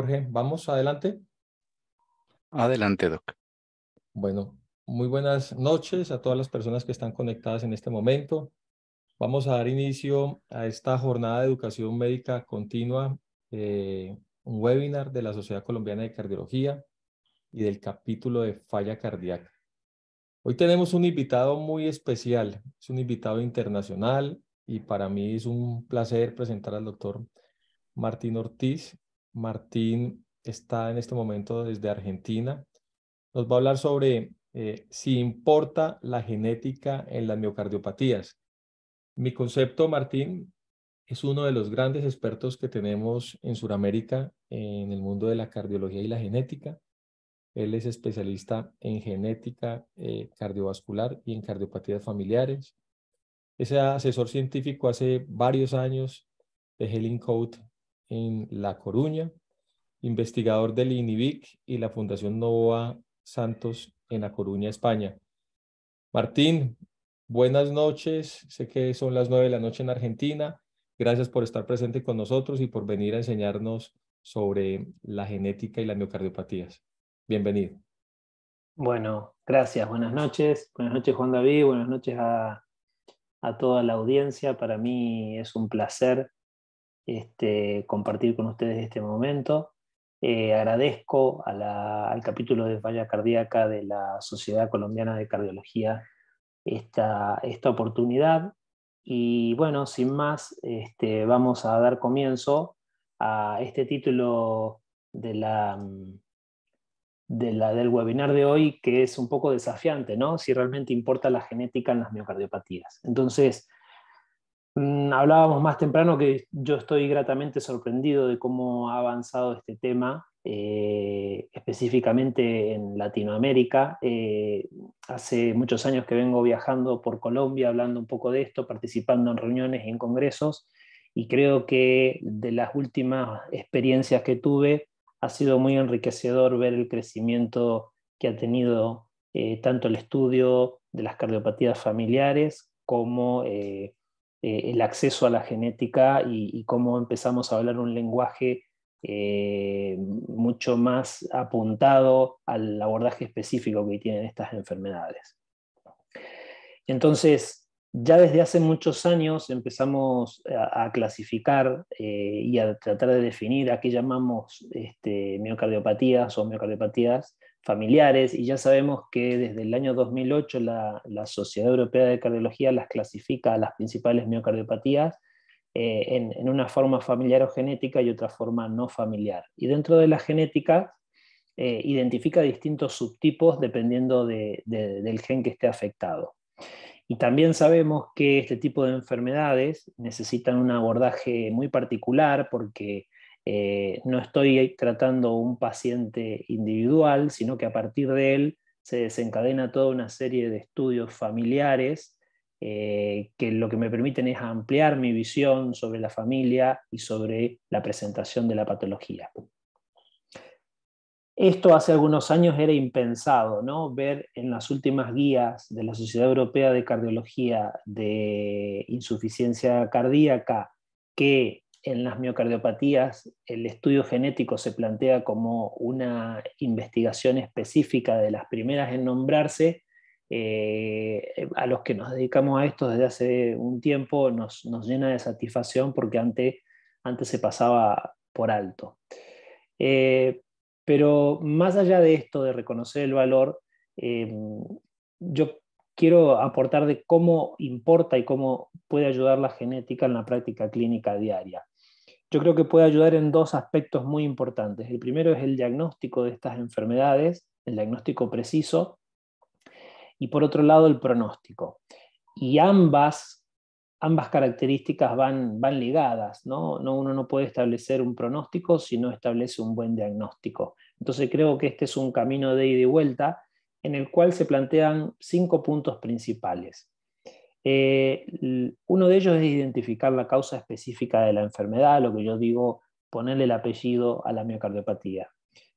Jorge, vamos adelante. Adelante, Doc. Bueno, muy buenas noches a todas las personas que están conectadas en este momento. Vamos a dar inicio a esta jornada de educación médica continua, eh, un webinar de la Sociedad Colombiana de Cardiología y del capítulo de falla cardíaca. Hoy tenemos un invitado muy especial, es un invitado internacional y para mí es un placer presentar al doctor Martín Ortiz. Martín está en este momento desde Argentina. Nos va a hablar sobre eh, si importa la genética en las miocardiopatías. Mi concepto, Martín, es uno de los grandes expertos que tenemos en Sudamérica en el mundo de la cardiología y la genética. Él es especialista en genética eh, cardiovascular y en cardiopatías familiares. Es asesor científico hace varios años de Helen Code en La Coruña, investigador del INIVIC y la Fundación Nova Santos en La Coruña, España. Martín, buenas noches. Sé que son las nueve de la noche en Argentina. Gracias por estar presente con nosotros y por venir a enseñarnos sobre la genética y las miocardiopatías. Bienvenido. Bueno, gracias. Buenas noches. Buenas noches, Juan David. Buenas noches a, a toda la audiencia. Para mí es un placer este, compartir con ustedes este momento. Eh, agradezco al capítulo de falla cardíaca de la Sociedad Colombiana de Cardiología esta, oportunidad. Y bueno, sin más, este, vamos a dar comienzo a este título de la, mm, de la, del webinar de hoy, que es un poco desafiante, ¿no? Si realmente importa la genética en las miocardiopatías. Entonces, Mm, hablábamos más temprano que yo estoy gratamente sorprendido de cómo ha avanzado este tema, eh, específicamente en Latinoamérica. Eh, hace muchos años que vengo viajando por Colombia hablando un poco de esto, participando en reuniones y en congresos, y creo que de las últimas experiencias que tuve ha sido muy enriquecedor ver el crecimiento que ha tenido eh, tanto el estudio de las cardiopatías familiares como eh, el acceso a la genética y, cómo empezamos a hablar un lenguaje eh, mucho más apuntado al abordaje específico que tienen estas enfermedades. Entonces, ya desde hace muchos años empezamos a, clasificar eh, y a tratar de definir a qué llamamos miocardiopatías este, o miocardiopatías familiares, y ya sabemos que desde el año 2008 la, la Sociedad Europea de Cardiología las clasifica a las principales miocardiopatías eh, en, una forma familiar o genética y otra forma no familiar. Y dentro de la genética eh, identifica distintos subtipos dependiendo del gen que esté afectado. Y también sabemos que este tipo de enfermedades necesitan un abordaje muy particular porque eh, no estoy tratando un paciente individual, sino que a partir de él se desencadena toda una serie de estudios familiares eh, que lo que me permiten es ampliar mi visión sobre la familia y sobre la presentación de la patología. Esto hace algunos años era impensado, ¿no? Ver en las últimas guías de la Sociedad Europea de Cardiología de Insuficiencia Cardíaca que en las miocardiopatías el estudio genético se plantea como una investigación específica de las primeras en nombrarse, eh, a los que nos dedicamos a esto desde hace un tiempo nos, llena de satisfacción porque antes, se pasaba por alto. Eh, pero más allá de esto, de reconocer el valor, eh, yo quiero aportar de cómo importa y cómo puede ayudar la genética en la práctica clínica diaria yo creo que puede ayudar en dos aspectos muy importantes. El primero es el diagnóstico de estas enfermedades, el diagnóstico preciso, y por otro lado el pronóstico. Y ambas, ambas características van, ligadas, ¿no? Uno no puede establecer un pronóstico si no establece un buen diagnóstico. Entonces creo que este es un camino de ida y vuelta en el cual se plantean cinco puntos principales. Eh, uno de ellos es identificar la causa específica de la enfermedad, lo que yo digo, ponerle el apellido a la miocardiopatía.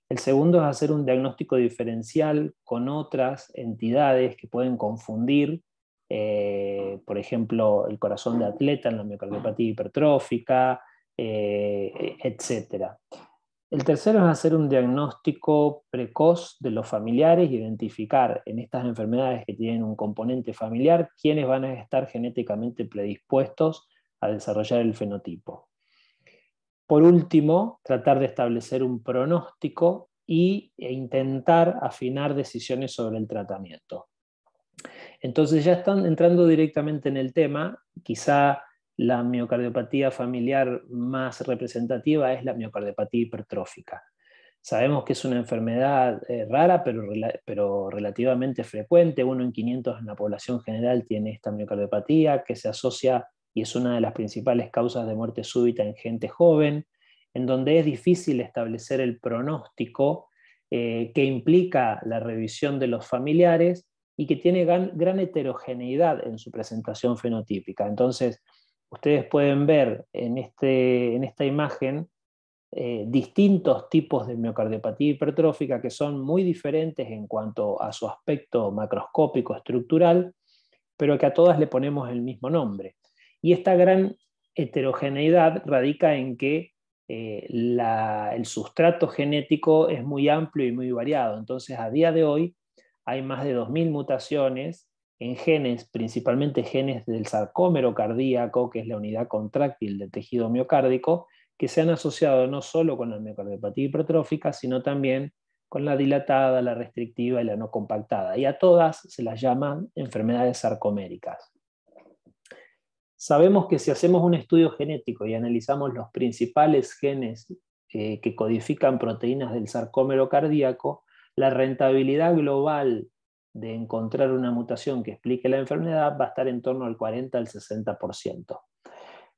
El segundo es hacer un diagnóstico diferencial con otras entidades que pueden confundir, eh, por ejemplo, el corazón de atleta en la miocardiopatía hipertrófica, eh, e, etc. El tercero es hacer un diagnóstico precoz de los familiares, identificar en estas enfermedades que tienen un componente familiar quiénes van a estar genéticamente predispuestos a desarrollar el fenotipo. Por último, tratar de establecer un pronóstico e intentar afinar decisiones sobre el tratamiento. Entonces ya están entrando directamente en el tema, quizá la miocardiopatía familiar más representativa es la miocardiopatía hipertrófica. Sabemos que es una enfermedad eh, rara, pero, relativamente frecuente. Uno en 500 en la población general tiene esta miocardiopatía que se asocia y es una de las principales causas de muerte súbita en gente joven, en donde es difícil establecer el pronóstico eh, que implica la revisión de los familiares y que tiene gran heterogeneidad en su presentación fenotípica. Entonces, Ustedes pueden ver en, este, esta imagen eh, distintos tipos de miocardiopatía hipertrófica que son muy diferentes en cuanto a su aspecto macroscópico estructural, pero que a todas le ponemos el mismo nombre. Y esta gran heterogeneidad radica en que eh, el sustrato genético es muy amplio y muy variado. Entonces, a día de hoy hay más de 2.000 mutaciones en genes, principalmente genes del sarcómero cardíaco, que es la unidad contráctil del tejido miocárdico, que se han asociado no solo con la miocardiopatía hipertrófica, sino también con la dilatada, la restrictiva y la no compactada. Y a todas se las llaman enfermedades sarcoméricas. Sabemos que si hacemos un estudio genético y analizamos los principales genes eh, que codifican proteínas del sarcómero cardíaco, la rentabilidad global de encontrar una mutación que explique la enfermedad va a estar en torno al 40 al 60%.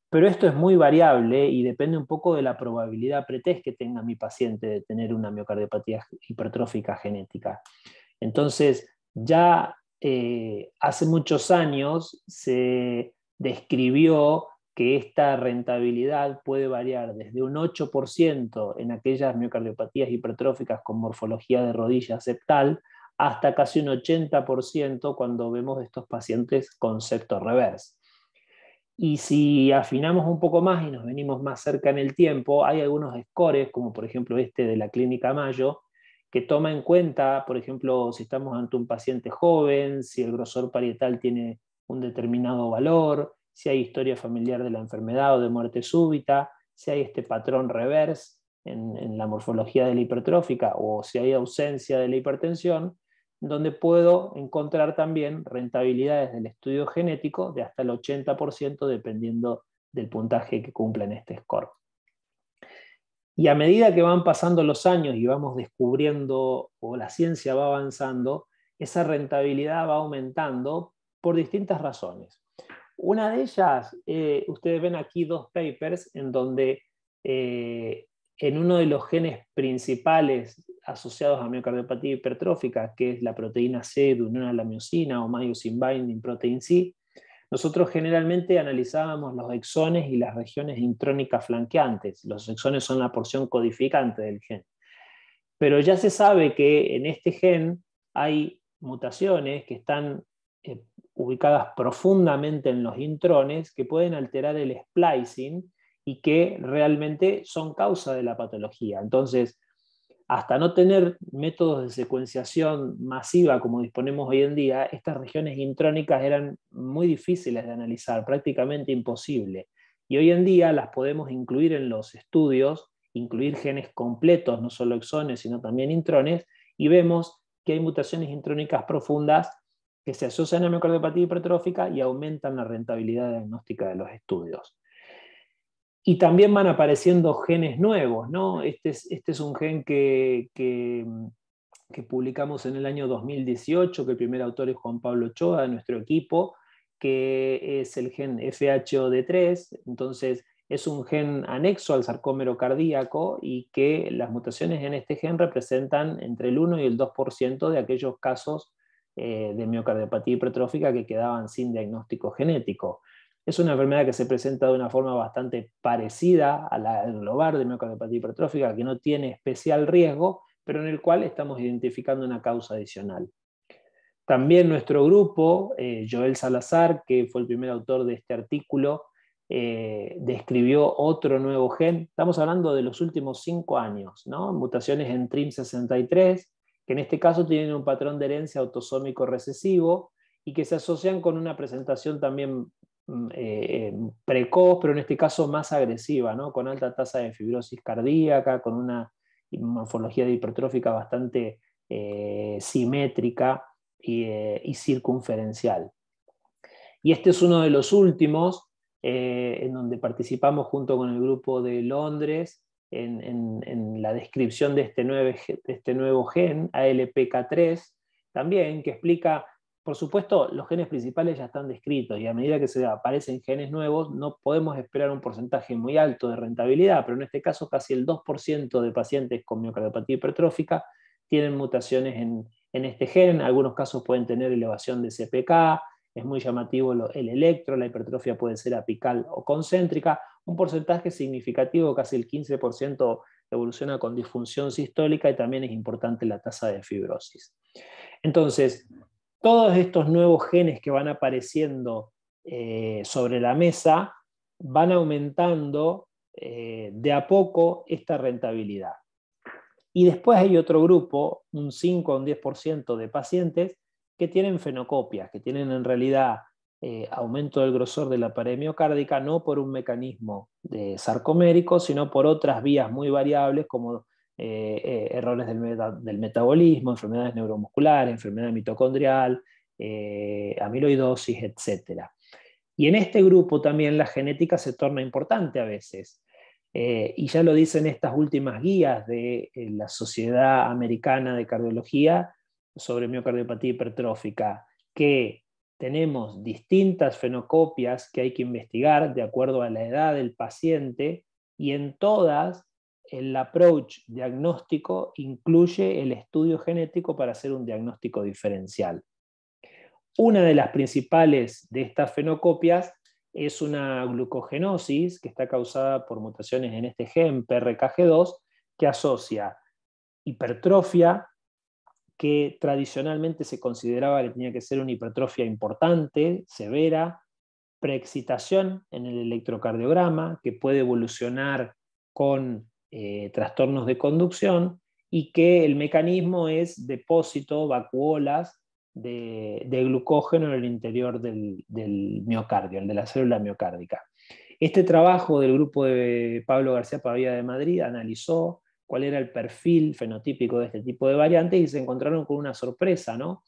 Pero esto es muy variable y depende un poco de la probabilidad pretest que tenga mi paciente de tener una miocardiopatía hipertrófica genética. Entonces, ya eh, hace muchos años se describió que esta rentabilidad puede variar desde un 8% en aquellas miocardiopatías hipertróficas con morfología de rodilla septal, hasta casi un 80% cuando vemos estos pacientes con septo reverse. Y si afinamos un poco más y nos venimos más cerca en el tiempo, hay algunos scores, como por ejemplo este de la Clínica Mayo, que toma en cuenta, por ejemplo, si estamos ante un paciente joven, si el grosor parietal tiene un determinado valor, si hay historia familiar de la enfermedad o de muerte súbita, si hay este patrón reverse en la morfología de la hipertrófica o si hay ausencia de la hipertensión, donde puedo encontrar también rentabilidades del estudio genético de hasta el 80% dependiendo del puntaje que cumpla en este score. Y a medida que van pasando los años y vamos descubriendo o la ciencia va avanzando, esa rentabilidad va aumentando por distintas razones. Una de ellas, eh, ustedes ven aquí dos papers en donde eh, en uno de los genes principales asociados a miocardiopatía hipertrófica, que es la proteína C de unión a la miocina o myosin binding protein C, nosotros generalmente analizábamos los exones y las regiones intrónicas flanqueantes. Los exones son la porción codificante del gen. Pero ya se sabe que en este gen hay mutaciones que están eh, ubicadas profundamente en los intrones que pueden alterar el splicing y que realmente son causa de la patología. Entonces, hasta no tener métodos de secuenciación masiva como disponemos hoy en día, estas regiones intrónicas eran muy difíciles de analizar, prácticamente imposible. Y hoy en día las podemos incluir en los estudios, incluir genes completos, no solo exones, sino también intrones, y vemos que hay mutaciones intrónicas profundas que se asocian a miocardiopatía hipertrófica y aumentan la rentabilidad diagnóstica de los estudios. Y también van apareciendo genes nuevos, ¿no? Este es, este un gen que, publicamos en el año 2018, que el primer autor es Juan Pablo Choa, de nuestro equipo, que es el gen FHOD3, entonces es un gen anexo al sarcómero cardíaco y que las mutaciones en este gen representan entre el 1 y el 2% de aquellos casos eh, de miocardiopatía hipertrófica que quedaban sin diagnóstico genético. Es una enfermedad que se presenta de una forma bastante parecida a la globar de miocardiopatía hipertrófica, que no tiene especial riesgo, pero en el cual estamos identificando una causa adicional. También nuestro grupo, eh, Joel Salazar, que fue el primer autor de este artículo, eh, describió otro nuevo gen. Estamos hablando de los últimos cinco años, ¿no? mutaciones en TRIM63, que en este caso tienen un patrón de herencia autosómico recesivo y que se asocian con una presentación también Mm, eh, eh, precoz, pero en este caso más agresiva, con alta tasa de fibrosis cardíaca, con una morfología de hipertrófica bastante eh, simétrica y, circunferencial. Y este es uno de los últimos en donde participamos junto con el grupo de Londres en, la descripción de este, de este nuevo gen, ALPK3, también, que explica por supuesto, los genes principales ya están descritos y a medida que se aparecen genes nuevos, no podemos esperar un porcentaje muy alto de rentabilidad, pero en este caso casi el 2% de pacientes con miocardiopatía hipertrófica tienen mutaciones en, en este gen, en algunos casos pueden tener elevación de CPK, es muy llamativo el electro, la hipertrofia puede ser apical o concéntrica, un porcentaje significativo, casi el 15% evoluciona con disfunción sistólica y también es importante la tasa de fibrosis. Entonces, todos estos nuevos genes que van apareciendo eh, sobre la mesa van aumentando eh, de a poco esta rentabilidad. Y después hay otro grupo, un 5 o un 10% de pacientes, que tienen fenocopias, que tienen en realidad eh, aumento del grosor de la pared miocárdica, no por un mecanismo de sarcomérico, sino por otras vías muy variables como eh, eh, errores del, metabolismo, enfermedades neuromusculares, enfermedad mitocondrial, eh, amiloidosis, etc. Y en este grupo también la genética se torna importante a veces. y ya lo dicen estas últimas guías de la Sociedad Americana de Cardiología sobre miocardiopatía hipertrófica, que tenemos distintas fenocopias que hay que investigar de acuerdo a la edad del paciente y en todas el approach diagnóstico incluye el estudio genético para hacer un diagnóstico diferencial. Una de las principales de estas fenocopias es una glucogenosis que está causada por mutaciones en este gen PRKG2 que asocia hipertrofia, que tradicionalmente se consideraba que tenía que ser una hipertrofia importante, severa, preexcitación en el electrocardiograma, que puede evolucionar con eh, trastornos de conducción y que el mecanismo es depósito, vacuolas de, glucógeno en el interior del, miocardio, el de la célula miocárdica. Este trabajo del grupo de Pablo García Pavía de Madrid analizó cuál era el perfil fenotípico de este tipo de variantes y se encontraron con una sorpresa, ¿no?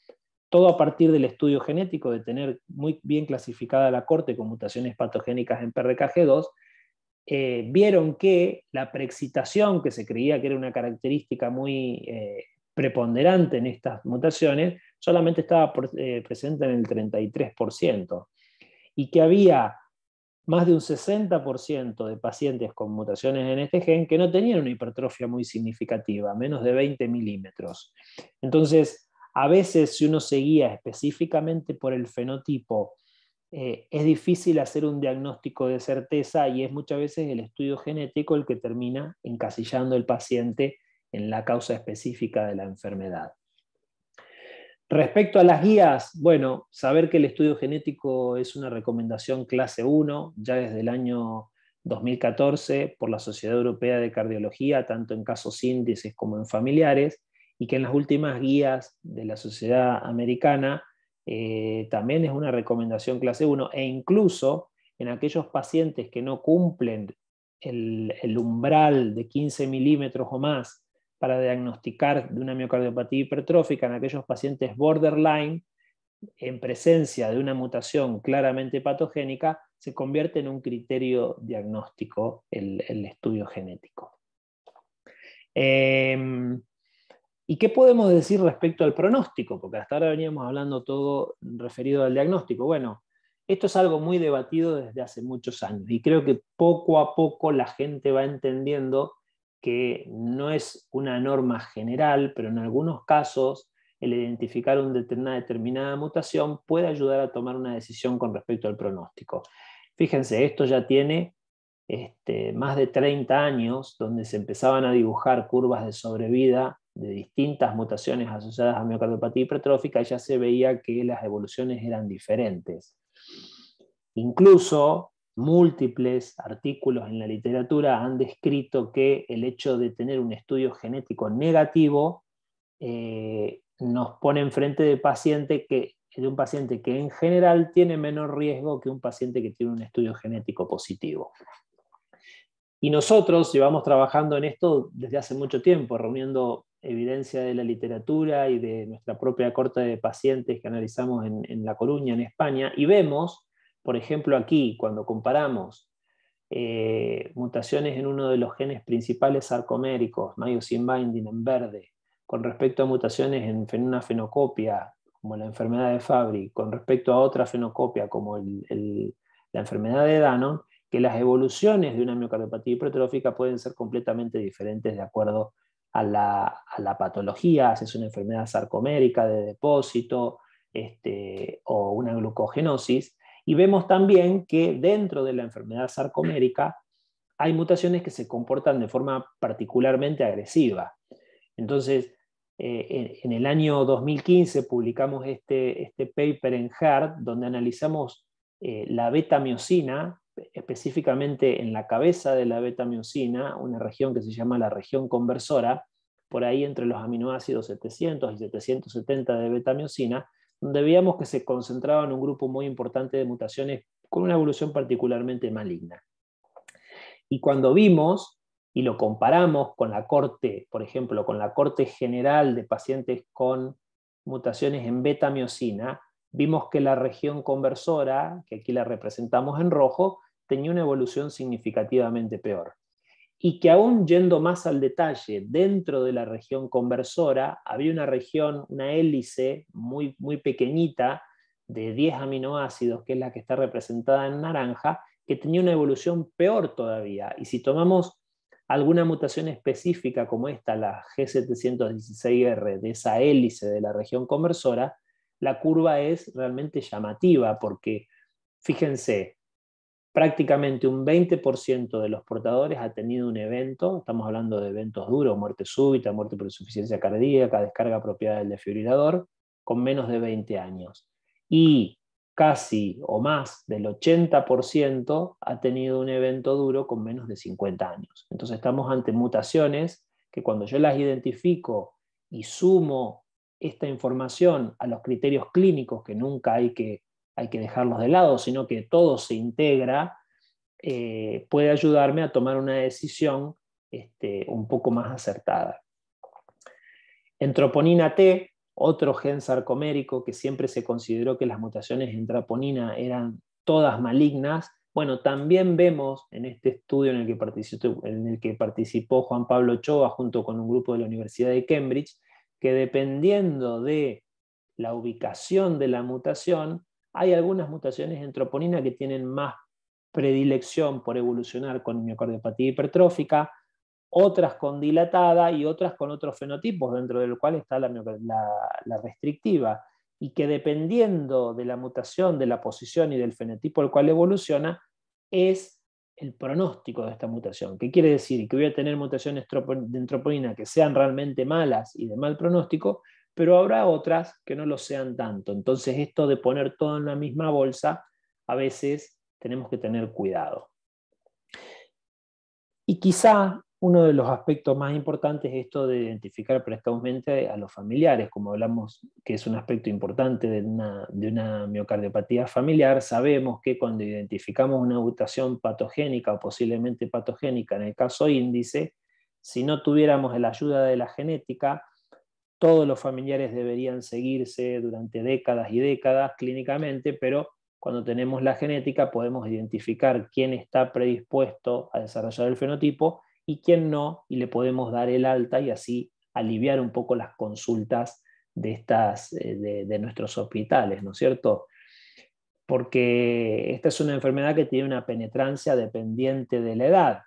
Todo a partir del estudio genético, de tener muy bien clasificada la corte con mutaciones patogénicas en PRKG2 eh, vieron que la preexcitación, que se creía que era una característica muy eh, preponderante en estas mutaciones, solamente estaba eh, presente en el 33%, y que había más de un 60% de pacientes con mutaciones en este gen que no tenían una hipertrofia muy significativa, menos de 20 milímetros. Entonces, a veces si uno seguía específicamente por el fenotipo eh, es difícil hacer un diagnóstico de certeza y es muchas veces el estudio genético el que termina encasillando al paciente en la causa específica de la enfermedad. Respecto a las guías, bueno, saber que el estudio genético es una recomendación clase 1, ya desde el año 2014 por la Sociedad Europea de Cardiología, tanto en casos índices como en familiares, y que en las últimas guías de la Sociedad Americana eh, también es una recomendación clase 1 e incluso en aquellos pacientes que no cumplen el, umbral de 15 milímetros o más para diagnosticar de una miocardiopatía hipertrófica, en aquellos pacientes borderline, en presencia de una mutación claramente patogénica, se convierte en un criterio diagnóstico el, estudio genético. Em, ¿Y qué podemos decir respecto al pronóstico? Porque hasta ahora veníamos hablando todo referido al diagnóstico. Bueno, esto es algo muy debatido desde hace muchos años y creo que poco a poco la gente va entendiendo que no es una norma general, pero en algunos casos el identificar una determinada mutación puede ayudar a tomar una decisión con respecto al pronóstico. Fíjense, esto ya tiene este, más de 30 años donde se empezaban a dibujar curvas de sobrevida de distintas mutaciones asociadas a miocardiopatía hipertrófica, ya se veía que las evoluciones eran diferentes. Incluso múltiples artículos en la literatura han descrito que el hecho de tener un estudio genético negativo eh, nos pone enfrente de, de un paciente que en general tiene menor riesgo que un paciente que tiene un estudio genético positivo. Y nosotros llevamos trabajando en esto desde hace mucho tiempo, reuniendo evidencia de la literatura y de nuestra propia corte de pacientes que analizamos en, La Coruña, en España, y vemos, por ejemplo, aquí, cuando comparamos eh, mutaciones en uno de los genes principales sarcoméricos, myosin binding en verde, con respecto a mutaciones en una fenocopia, como la enfermedad de Fabry, con respecto a otra fenocopia, como la enfermedad de Danon, que las evoluciones de una miocardiopatía hipertrófica pueden ser completamente diferentes de acuerdo a a la, patología, si es una enfermedad sarcomérica de depósito este, o una glucogenosis. Y vemos también que dentro de la enfermedad sarcomérica hay mutaciones que se comportan de forma particularmente agresiva. Entonces, eh, en, el año 2015 publicamos este, este paper en Heart donde analizamos eh, la beta-miocina específicamente en la cabeza de la beta-miocina, una región que se llama la región conversora, por ahí entre los aminoácidos 700 y 770 de beta-miocina, donde veíamos que se concentraba en un grupo muy importante de mutaciones con una evolución particularmente maligna. Y cuando vimos y lo comparamos con la corte, por ejemplo, con la corte general de pacientes con mutaciones en beta-miocina, vimos que la región conversora, que aquí la representamos en rojo, tenía una evolución significativamente peor. Y que aún yendo más al detalle, dentro de la región conversora había una región, una hélice muy, muy pequeñita de 10 aminoácidos, que es la que está representada en naranja, que tenía una evolución peor todavía. Y si tomamos alguna mutación específica como esta, la G716R de esa hélice de la región conversora, la curva es realmente llamativa porque, fíjense, prácticamente un 20% de los portadores ha tenido un evento, estamos hablando de eventos duros, muerte súbita, muerte por insuficiencia cardíaca, descarga apropiada del desfibrilador, con menos de 20 años. Y casi o más del 80% ha tenido un evento duro con menos de 50 años. Entonces estamos ante mutaciones que cuando yo las identifico y sumo esta información a los criterios clínicos que nunca hay que hay que dejarlos de lado, sino que todo se integra, eh, puede ayudarme a tomar una decisión este, un poco más acertada. Entroponina T, otro gen sarcomérico que siempre se consideró que las mutaciones en troponina eran todas malignas, bueno, también vemos en este estudio en el que participó, en el que participó Juan Pablo Ochoa junto con un grupo de la Universidad de Cambridge, que dependiendo de la ubicación de la mutación, hay algunas mutaciones en troponina que tienen más predilección por evolucionar con miocardiopatía hipertrófica, otras con dilatada y otras con otros fenotipos, dentro del cual está la, restrictiva, y que dependiendo de la mutación, de la posición y del fenotipo al cual evoluciona, es el pronóstico de esta mutación. ¿Qué quiere decir? Que voy a tener mutaciones de troponina que sean realmente malas y de mal pronóstico, pero habrá otras que no lo sean tanto. Entonces, esto de poner todo en la misma bolsa, a veces tenemos que tener cuidado. Y quizá uno de los aspectos más importantes es esto de identificar precozmente a los familiares, como hablamos que es un aspecto importante de una, de una miocardiopatía familiar, sabemos que cuando identificamos una mutación patogénica o posiblemente patogénica en el caso índice, si no tuviéramos la ayuda de la genética, todos los familiares deberían seguirse durante décadas y décadas clínicamente, pero cuando tenemos la genética podemos identificar quién está predispuesto a desarrollar el fenotipo y quién no, y le podemos dar el alta y así aliviar un poco las consultas de, estas, eh, de, nuestros hospitales, ¿no es cierto? Porque esta es una enfermedad que tiene una penetrancia dependiente de la edad.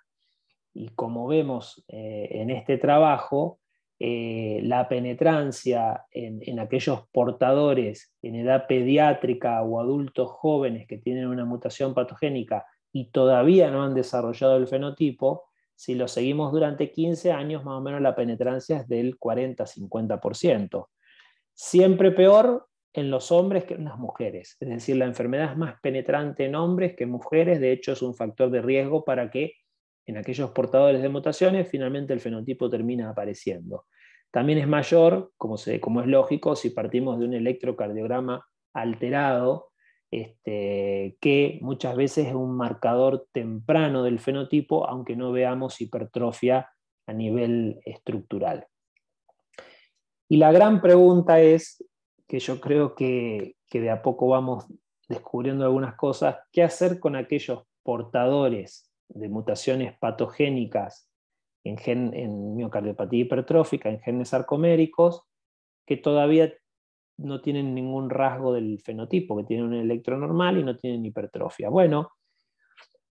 Y como vemos eh, en este trabajo, eh, la penetrancia en, en, aquellos portadores en edad pediátrica o adultos jóvenes que tienen una mutación patogénica y todavía no han desarrollado el fenotipo, si lo seguimos durante 15 años, más o menos la penetrancia es del 40-50%. Siempre peor en los hombres que en las mujeres. Es decir, la enfermedad es más penetrante en hombres que en mujeres. De hecho, es un factor de riesgo para que en aquellos portadores de mutaciones, finalmente el fenotipo termina apareciendo. También es mayor, como, como es lógico, si partimos de un electrocardiograma alterado, este, que muchas veces es un marcador temprano del fenotipo, aunque no veamos hipertrofia a nivel estructural. Y la gran pregunta es, que yo creo que de a poco vamos descubriendo algunas cosas, ¿qué hacer con aquellos portadores de mutaciones patogénicas en, en miocardiopatía hipertrófica, en genes arcoméricos, que todavía no tienen ningún rasgo del fenotipo, que tienen un electro normal y no tienen hipertrofia. Bueno,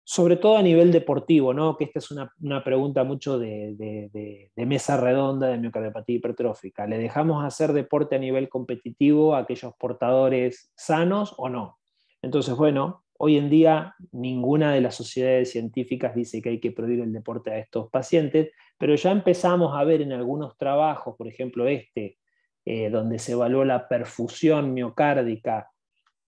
sobre todo a nivel deportivo, ¿no? que esta es una, pregunta mucho de, de, mesa redonda de miocardiopatía hipertrófica. ¿Le dejamos hacer deporte a nivel competitivo a aquellos portadores sanos o no? Entonces, bueno, Hoy en día ninguna de las sociedades científicas dice que hay que prohibir el deporte a estos pacientes, pero ya empezamos a ver en algunos trabajos, por ejemplo este, eh, donde se evaluó la perfusión miocárdica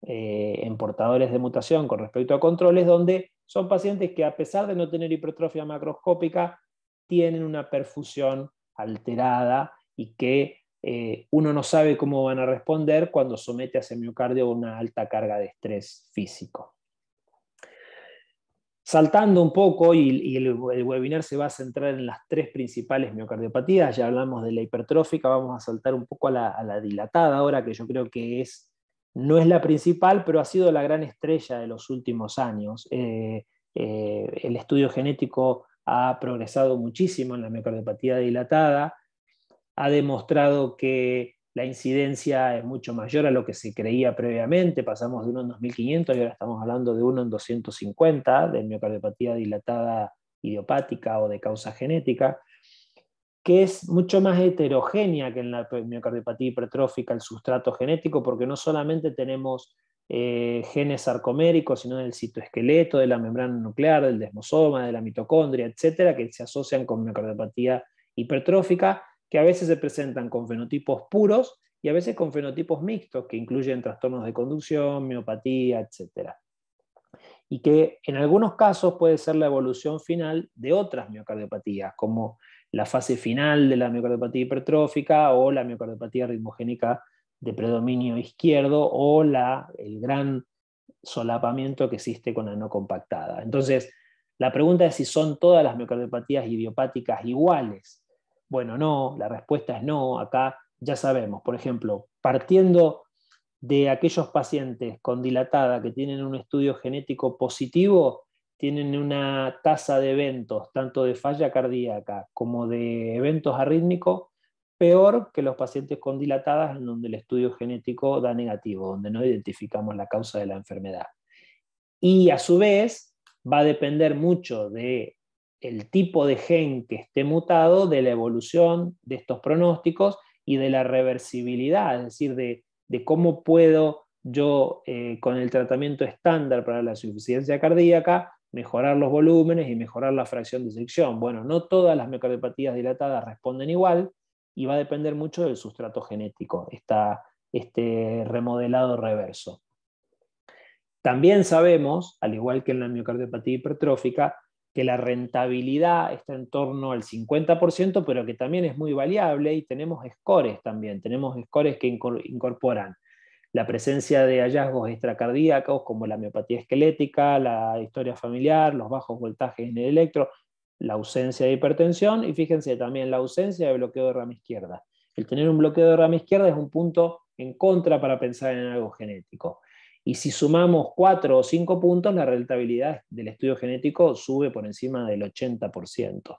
eh, en portadores de mutación con respecto a controles, donde son pacientes que a pesar de no tener hipertrofia macroscópica, tienen una perfusión alterada y que eh, uno no sabe cómo van a responder cuando somete a ese miocardio una alta carga de estrés físico. Saltando un poco, y, el, webinar se va a centrar en las tres principales miocardiopatías, ya hablamos de la hipertrófica, vamos a saltar un poco a la, dilatada ahora, que yo creo que es, no es la principal, pero ha sido la gran estrella de los últimos años. Eh, eh, el estudio genético ha progresado muchísimo en la miocardiopatía dilatada, ha demostrado que la incidencia es mucho mayor a lo que se creía previamente, pasamos de uno en 2.500 y ahora estamos hablando de uno en 250 de miocardiopatía dilatada idiopática o de causa genética, que es mucho más heterogénea que en la miocardiopatía hipertrófica el sustrato genético, porque no solamente tenemos eh, genes sarcoméricos, sino del citoesqueleto, de la membrana nuclear, del desmosoma, de la mitocondria, etcétera, que se asocian con miocardiopatía hipertrófica, que a veces se presentan con fenotipos puros y a veces con fenotipos mixtos, que incluyen trastornos de conducción, miopatía, etc. Y que en algunos casos puede ser la evolución final de otras miocardiopatías, como la fase final de la miocardiopatía hipertrófica o la miocardiopatía ritmogénica de predominio izquierdo o la, el gran solapamiento que existe con la no compactada. Entonces, la pregunta es si son todas las miocardiopatías idiopáticas iguales. Bueno, no, la respuesta es no. Acá ya sabemos, por ejemplo, partiendo de aquellos pacientes con dilatada que tienen un estudio genético positivo, tienen una tasa de eventos, tanto de falla cardíaca como de eventos arrítmicos, peor que los pacientes con dilatadas en donde el estudio genético da negativo, donde no identificamos la causa de la enfermedad. Y a su vez, va a depender mucho de el tipo de gen que esté mutado de la evolución de estos pronósticos y de la reversibilidad, es decir, de, cómo puedo yo eh, con el tratamiento estándar para la insuficiencia cardíaca mejorar los volúmenes y mejorar la fracción de sección. Bueno, no todas las miocardiopatías dilatadas responden igual y va a depender mucho del sustrato genético, este remodelado reverso. También sabemos, al igual que en la miocardiopatía hipertrófica, que la rentabilidad está en torno al 50%, pero que también es muy variable y tenemos scores también, tenemos scores que incorporan la presencia de hallazgos extracardíacos como la miopatía esquelética, la historia familiar, los bajos voltajes en el electro, la ausencia de hipertensión y fíjense también la ausencia de bloqueo de rama izquierda. El tener un bloqueo de rama izquierda es un punto en contra para pensar en algo genético. Y si sumamos cuatro o cinco puntos, la rentabilidad del estudio genético sube por encima del 80%.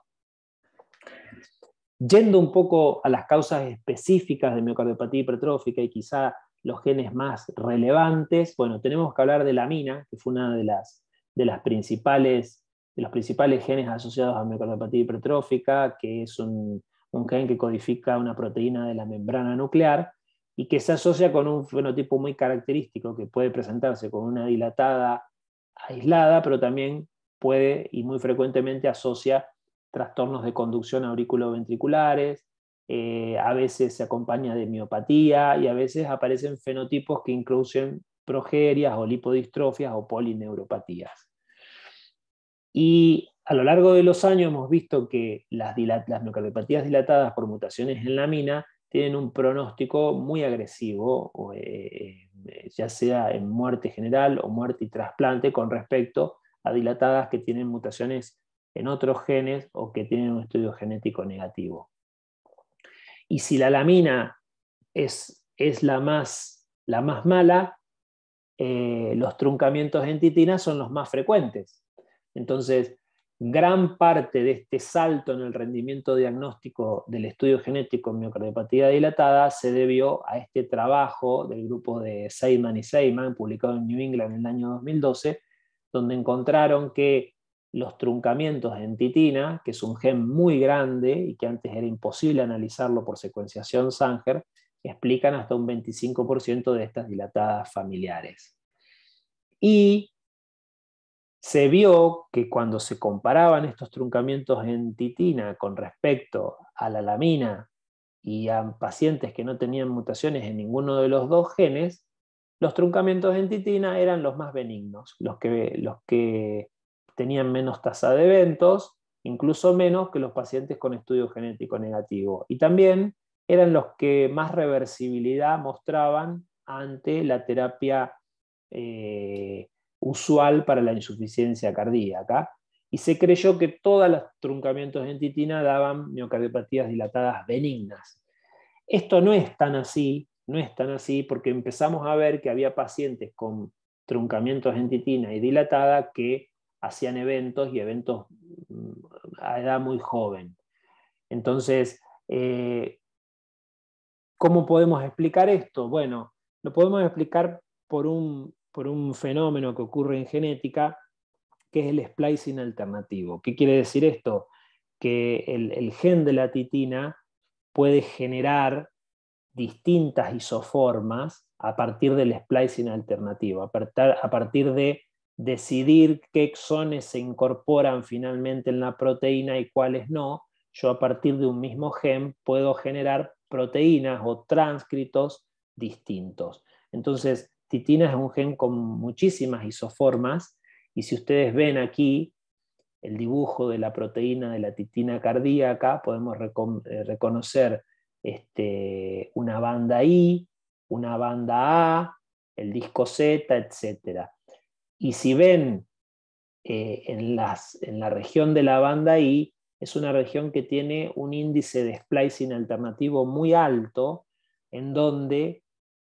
Yendo un poco a las causas específicas de miocardiopatía hipertrófica y quizá los genes más relevantes, bueno, tenemos que hablar de la mina, que fue una de las, de las principales de los principales genes asociados a miocardiopatía hipertrófica, que es un, un gen que codifica una proteína de la membrana nuclear, y que se asocia con un fenotipo muy característico que puede presentarse con una dilatada aislada, pero también puede y muy frecuentemente asocia trastornos de conducción auriculoventriculares, eh, a veces se acompaña de miopatía y a veces aparecen fenotipos que incluyen progerias o lipodistrofias o polineuropatías. Y a lo largo de los años hemos visto que las, las dilatadas por mutaciones en la mina tienen un pronóstico muy agresivo, eh, eh, ya sea en muerte general o muerte y trasplante, con respecto a dilatadas que tienen mutaciones en otros genes o que tienen un estudio genético negativo. Y si la lamina es, es la, más, la, más, mala, eh, los truncamientos en titina son los más frecuentes. Entonces, gran parte de este salto en el rendimiento diagnóstico del estudio genético en miocardiopatía dilatada se debió a este trabajo del grupo de Seyman y Seyman, publicado en New England en el año 2012, donde encontraron que los truncamientos en titina, que es un gen muy grande y que antes era imposible analizarlo por secuenciación Sanger, explican hasta un 25% de estas dilatadas familiares. Y se vio que cuando se comparaban estos truncamientos en titina con respecto a la lamina y a pacientes que no tenían mutaciones en ninguno de los dos genes, los truncamientos en titina eran los más benignos, los que, tenían menos tasa de eventos, incluso menos que los pacientes con estudio genético negativo. Y también eran los que más reversibilidad mostraban ante la terapia eh, usual para la insuficiencia cardíaca, y se creyó que todos los truncamientos de entitina daban miocardiopatías dilatadas benignas. Esto no es tan así, no es tan así, porque empezamos a ver que había pacientes con truncamientos de entitina y dilatada que hacían eventos y eventos mm, a edad muy joven. Entonces, eh, ¿cómo podemos explicar esto? Bueno, lo podemos explicar por un por un fenómeno que ocurre en genética, que es el splicing alternativo. ¿Qué quiere decir esto? Que el, gen de la titina puede generar distintas isoformas a partir del splicing alternativo, a partir de decidir qué exones se incorporan finalmente en la proteína y cuáles no, yo a partir de un mismo gen puedo generar proteínas o transcritos distintos. Entonces, Titina es un gen con muchísimas isoformas y si ustedes ven aquí el dibujo de la proteína de la titina cardíaca, podemos eh, reconocer este, una banda I, una banda A, el disco Z, etc. Y si ven eh, en, en la región de la banda I, es una región que tiene un índice de splicing alternativo muy alto, en donde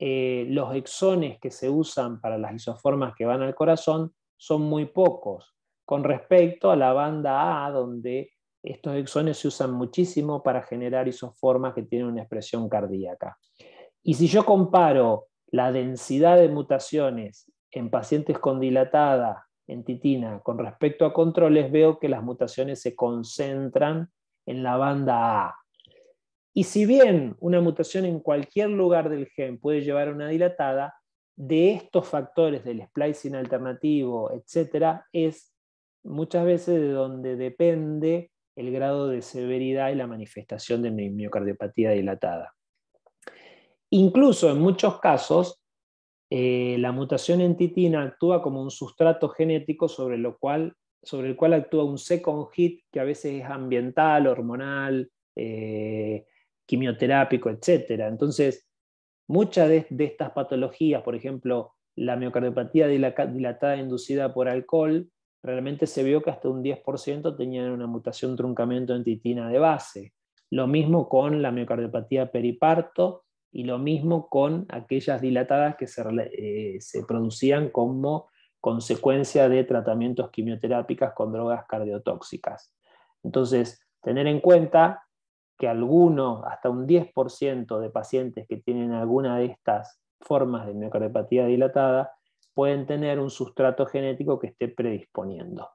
eh, los exones que se usan para las isoformas que van al corazón son muy pocos, con respecto a la banda A, donde estos exones se usan muchísimo para generar isoformas que tienen una expresión cardíaca. Y si yo comparo la densidad de mutaciones en pacientes con dilatada en titina con respecto a controles, veo que las mutaciones se concentran en la banda A. Y si bien una mutación en cualquier lugar del gen puede llevar a una dilatada, de estos factores del splicing alternativo, etc., es muchas veces de donde depende el grado de severidad y la manifestación de miocardiopatía dilatada. Incluso en muchos casos, eh, la mutación en titina actúa como un sustrato genético sobre, cual, sobre, el cual actúa un second hit que a veces es ambiental, hormonal, eh, quimioterápico, etc. Entonces, muchas de, estas patologías, por ejemplo, la miocardiopatía dilatada e inducida por alcohol, realmente se vio que hasta un 10% tenían una mutación truncamiento en titina de base. Lo mismo con la miocardiopatía periparto y lo mismo con aquellas dilatadas que se, eh, producían como consecuencia de tratamientos quimioterápicas con drogas cardiotóxicas. Entonces, tener en cuenta que algunos, hasta un 10% de pacientes que tienen alguna de estas formas de miocardiopatía dilatada, pueden tener un sustrato genético que esté predisponiendo.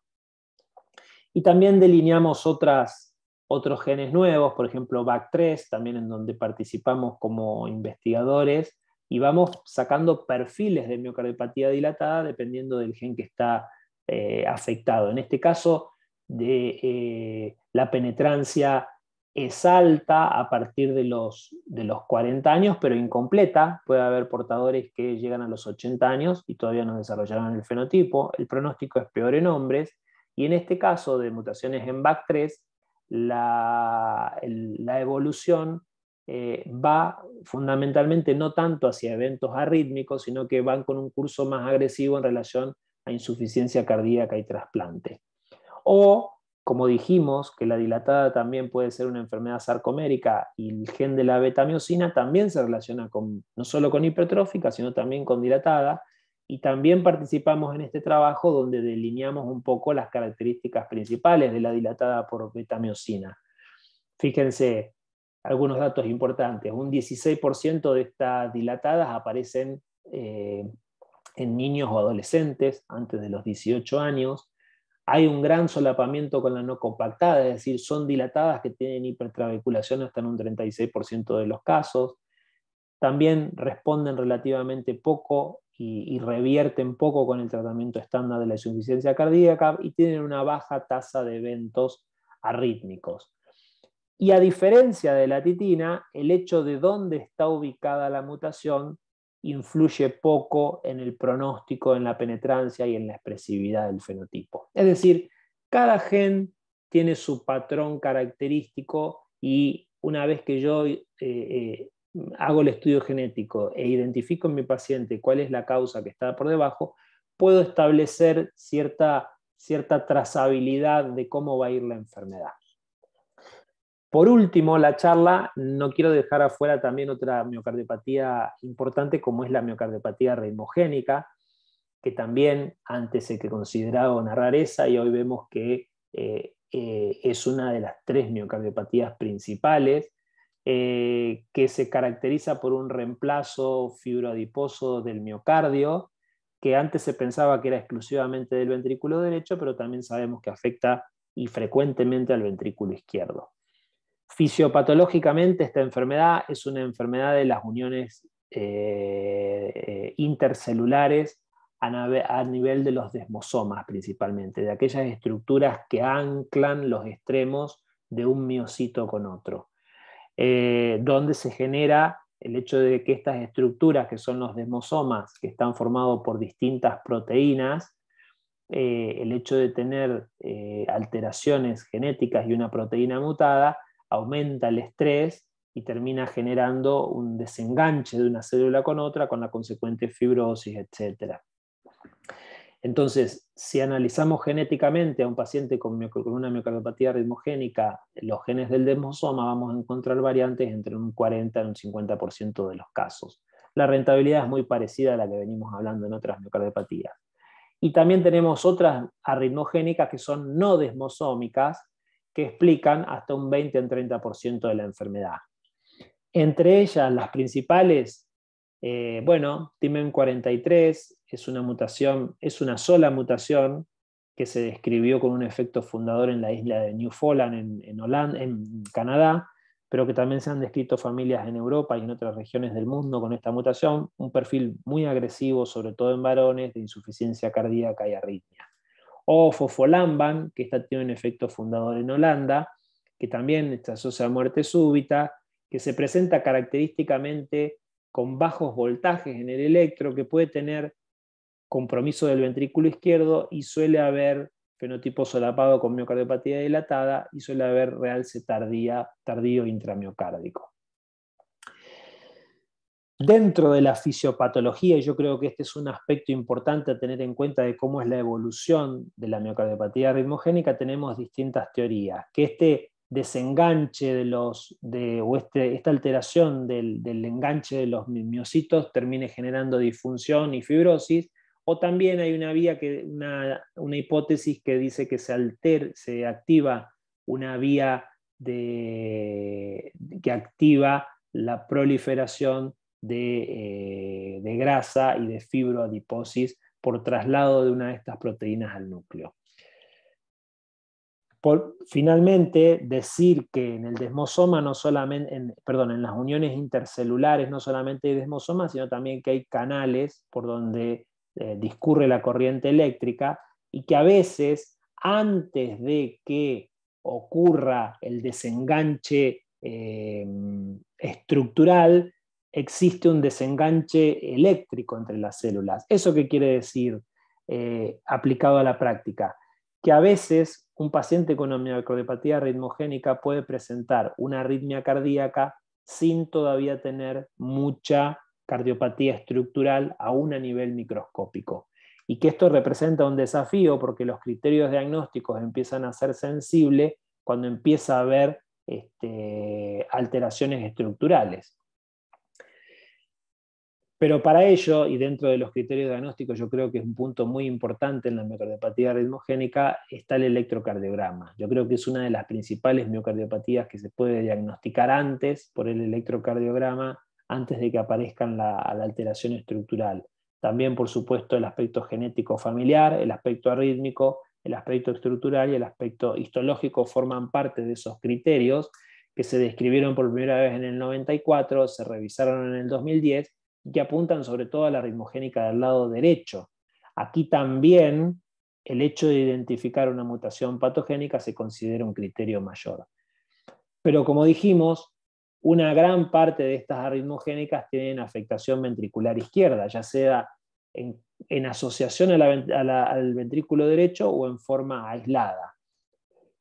Y también delineamos otras, otros genes nuevos, por ejemplo, BAC3, también en donde participamos como investigadores, y vamos sacando perfiles de miocardiopatía dilatada dependiendo del gen que está eh, afectado. En este caso, de eh, la penetrancia es alta a partir de los, de los 40 años, pero incompleta. Puede haber portadores que llegan a los 80 años y todavía no desarrollaron el fenotipo. El pronóstico es peor en hombres. Y en este caso de mutaciones en BAC3, la, evolución eh, va fundamentalmente no tanto hacia eventos arrítmicos, sino que van con un curso más agresivo en relación a insuficiencia cardíaca y trasplante. O como dijimos, que la dilatada también puede ser una enfermedad sarcomérica y el gen de la betamiocina también se relaciona con, no solo con hipertrófica, sino también con dilatada. Y también participamos en este trabajo donde delineamos un poco las características principales de la dilatada por betamiocina. Fíjense, algunos datos importantes. Un 16% de estas dilatadas aparecen eh, en niños o adolescentes antes de los 18 años hay un gran solapamiento con la no compactada, es decir, son dilatadas que tienen hipertraveculación hasta en un 36% de los casos. También responden relativamente poco y, y, revierten poco con el tratamiento estándar de la insuficiencia cardíaca y tienen una baja tasa de eventos arrítmicos. Y a diferencia de la titina, el hecho de dónde está ubicada la mutación influye poco en el pronóstico, en la penetrancia y en la expresividad del fenotipo. Es decir, cada gen tiene su patrón característico y una vez que yo eh, eh, hago el estudio genético e identifico en mi paciente cuál es la causa que está por debajo, puedo establecer cierta trazabilidad de cómo va a ir la enfermedad. Por último, la charla, no quiero dejar afuera también otra miocardiopatía importante como es la miocardiopatía reimogénica, que también antes se consideraba una rareza y hoy vemos que eh, eh, es una de las tres miocardiopatías principales, eh, que se caracteriza por un reemplazo fibroadiposo del miocardio, que antes se pensaba que era exclusivamente del ventrículo derecho, pero también sabemos que afecta y frecuentemente al ventrículo izquierdo. Fisiopatológicamente esta enfermedad es una enfermedad de las uniones eh, eh, intercelulares a, nivel de los desmosomas principalmente, de aquellas estructuras que anclan los extremos de un miocito con otro, eh, donde se genera el hecho de que estas estructuras, que son los desmosomas, que están formados por distintas proteínas, el hecho de tener alteraciones genéticas y una proteína mutada, aumenta el estrés y termina generando un desenganche de una célula con otra con la consecuente fibrosis, etc. Entonces, si analizamos genéticamente a un paciente con, una miocardiopatía ritmogénica, los genes del desmosoma vamos a encontrar variantes entre un 40 y un 50% de los casos. La rentabilidad es muy parecida a la que venimos hablando en otras miocardiopatías. Y también tenemos otras arritmogénicas que son no desmosómicas, que explican hasta un 20 o 30% de la enfermedad. Entre ellas, las principales, eh, bueno, TIMEN43 es una mutación, es una sola mutación que se describió con un efecto fundador en la isla de Newfoundland, en, en, en Canadá, pero que también se han descrito familias en Europa y en otras regiones del mundo con esta mutación, un perfil muy agresivo, sobre todo en varones, de insuficiencia cardíaca y arritmia o fofolamban, que está tiene un efecto fundador en Holanda, que también está asociada a muerte súbita, que se presenta característicamente con bajos voltajes en el electro, que puede tener compromiso del ventrículo izquierdo y suele haber fenotipo solapado con miocardiopatía dilatada y suele haber realce tardío intramiocárdico dentro de la fisiopatología, y yo creo que este es un aspecto importante a tener en cuenta de cómo es la evolución de la miocardiopatía ritmogénica, tenemos distintas teorías. Que este desenganche de los, de, o este, esta alteración del, enganche de los miocitos termine generando disfunción y fibrosis, o también hay una vía, que, una, hipótesis que dice que se, se activa una vía de, que activa la proliferación eh, de, grasa y de fibroadiposis por traslado de una de estas proteínas al núcleo. Por, finalmente, decir que en el desmosoma no solamente, perdón, en las uniones intercelulares no solamente hay desmosomas, sino también que hay canales por donde eh, discurre la corriente eléctrica y que a veces, antes de que ocurra el desenganche eh, estructural, existe un desenganche eléctrico entre las células. ¿Eso qué quiere decir eh, aplicado a la práctica? Que a veces un paciente con miocardiopatía ritmogénica puede presentar una arritmia cardíaca sin todavía tener mucha cardiopatía estructural aún a nivel microscópico. Y que esto representa un desafío porque los criterios diagnósticos empiezan a ser sensibles cuando empieza a haber este, alteraciones estructurales. Pero para ello, y dentro de los criterios diagnósticos, yo creo que es un punto muy importante en la miocardiopatía ritmogénica, está el electrocardiograma. Yo creo que es una de las principales miocardiopatías que se puede diagnosticar antes por el electrocardiograma, antes de que aparezcan la, la alteración estructural. También, por supuesto, el aspecto genético familiar, el aspecto arrítmico, el aspecto estructural y el aspecto histológico forman parte de esos criterios que se describieron por primera vez en el 94, se revisaron en el 2010 que apuntan sobre todo a la ritmogénica del lado derecho. Aquí también el hecho de identificar una mutación patogénica se considera un criterio mayor. Pero como dijimos, una gran parte de estas arritmogénicas tienen afectación ventricular izquierda, ya sea en, asociación al ventrículo derecho o en forma aislada.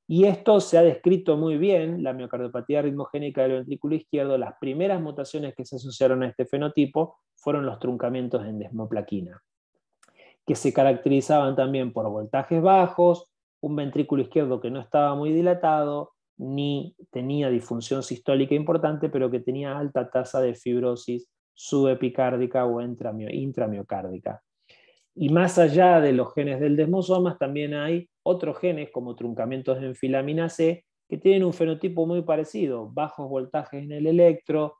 Y esto se ha descrito muy bien, la miocardiopatía ritmogénica del ventrículo izquierdo, las primeras mutaciones que se asociaron a este fenotipo fueron los truncamientos en desmoplaquina, que se caracterizaban también por voltajes bajos, un ventrículo izquierdo que no estaba muy dilatado, ni tenía disfunción sistólica importante, pero que tenía alta tasa de fibrosis subepicárdica o intramiocárdica. Y más allá de los genes del desmosoma, también hay otros genes como truncamientos en filamina C que tienen un fenotipo muy parecido, bajos voltajes en el electro,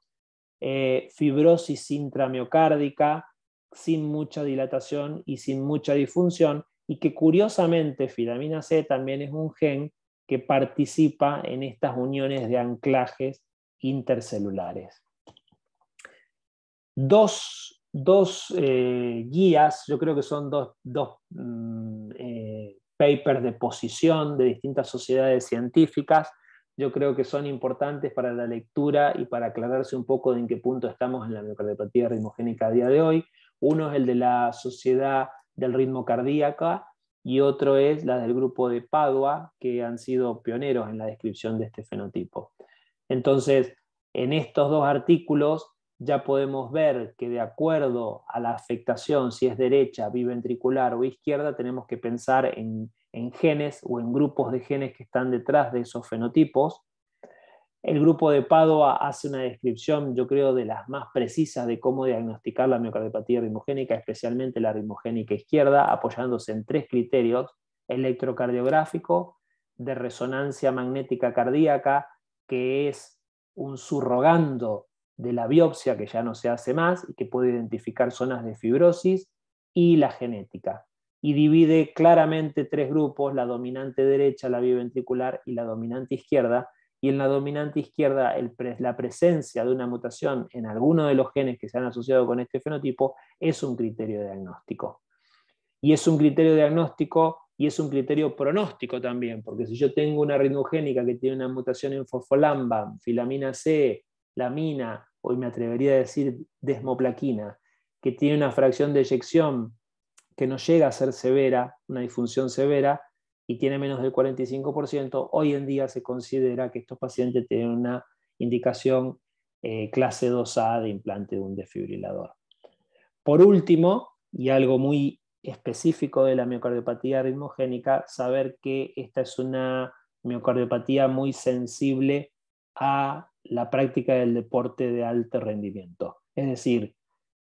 eh, fibrosis intramiocárdica, sin mucha dilatación y sin mucha disfunción, y que curiosamente filamina C también es un gen que participa en estas uniones de anclajes intercelulares. Dos, eh, guías, yo creo que son dos, dos mm, eh, papers de posición de distintas sociedades científicas. Yo creo que son importantes para la lectura y para aclararse un poco de en qué punto estamos en la miocardiopatía ritmogénica a día de hoy. Uno es el de la Sociedad del Ritmo Cardíaca y otro es la del grupo de Padua, que han sido pioneros en la descripción de este fenotipo. Entonces, en estos dos artículos ya podemos ver que de acuerdo a la afectación, si es derecha, biventricular o izquierda, tenemos que pensar en, genes o en grupos de genes que están detrás de esos fenotipos. El grupo de Padoa hace una descripción, yo creo, de las más precisas de cómo diagnosticar la miocardiopatía rimogénica, especialmente la rimogénica izquierda, apoyándose en tres criterios, electrocardiográfico, de resonancia magnética cardíaca, que es un surrogando de la biopsia, que ya no se hace más, y que puede identificar zonas de fibrosis, y la genética. Y divide claramente tres grupos, la dominante derecha, la biventricular y la dominante izquierda. Y en la dominante izquierda, la presencia de una mutación en alguno de los genes que se han asociado con este fenotipo es un criterio diagnóstico. Y es un criterio diagnóstico y es un criterio pronóstico también, porque si yo tengo una ritmogénica que tiene una mutación en fosfolamba, filamina C, mina hoy me atrevería a decir desmoplaquina, que tiene una fracción de eyección que no llega a ser severa, una disfunción severa, y tiene menos del 45%, hoy en día se considera que estos pacientes tienen una indicación eh, clase 2A de implante de un desfibrilador. Por último, y algo muy específico de la miocardiopatía ritmogénica, saber que esta es una miocardiopatía muy sensible a la práctica del deporte de alto rendimiento. Es decir,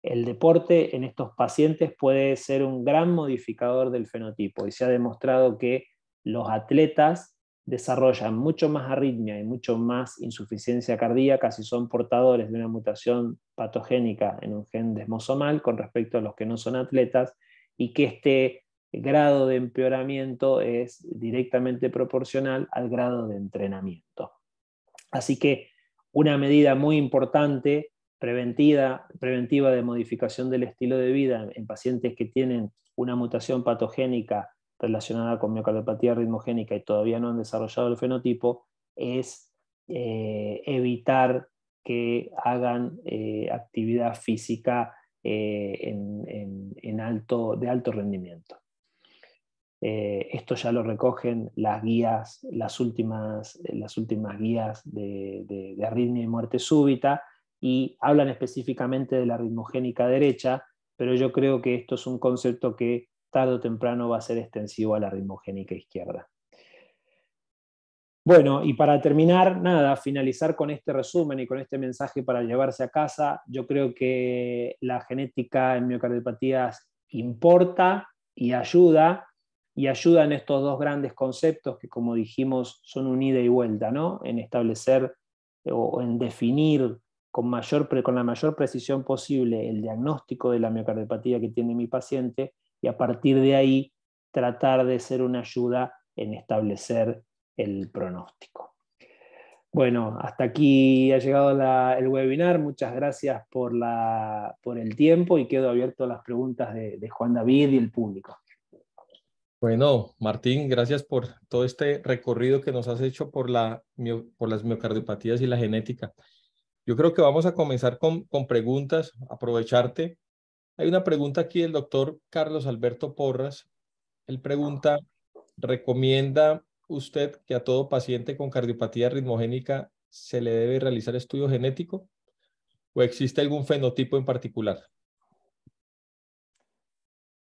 el deporte en estos pacientes puede ser un gran modificador del fenotipo y se ha demostrado que los atletas desarrollan mucho más arritmia y mucho más insuficiencia cardíaca si son portadores de una mutación patogénica en un gen desmosomal con respecto a los que no son atletas y que este grado de empeoramiento es directamente proporcional al grado de entrenamiento. Así que una medida muy importante preventiva, de modificación del estilo de vida en pacientes que tienen una mutación patogénica relacionada con miocardiopatía ritmogénica y todavía no han desarrollado el fenotipo, es eh, evitar que hagan eh, actividad física eh, de alto rendimiento. Eh, esto ya lo recogen las guías, las últimas, eh, las últimas guías de, arritmia y muerte súbita, y hablan específicamente de la ritmogénica derecha, pero yo creo que esto es un concepto que tarde o temprano va a ser extensivo a la ritmogénica izquierda. Bueno, y para terminar, nada, finalizar con este resumen y con este mensaje para llevarse a casa, yo creo que la genética en miocardiopatías importa y ayuda, y ayudan estos dos grandes conceptos que, como dijimos, son unida y vuelta, ¿no? En establecer eh, o en definir con, mayor, con la mayor precisión posible el diagnóstico de la miocardiopatía que tiene mi paciente y a partir de ahí tratar de ser una ayuda en establecer el pronóstico. Bueno, hasta aquí ha llegado el webinar. Muchas gracias por, el tiempo y quedo abierto a las preguntas de Juan David y el público. Bueno, Martín, gracias por todo este recorrido que nos has hecho por, la, por las miocardiopatías y la genética. Yo creo que vamos a comenzar con, con preguntas, aprovecharte. Hay una pregunta aquí del doctor Carlos Alberto Porras. Él pregunta, ¿recomienda usted que a todo paciente con cardiopatía ritmogénica se le debe realizar estudio genético? ¿O existe algún fenotipo en particular?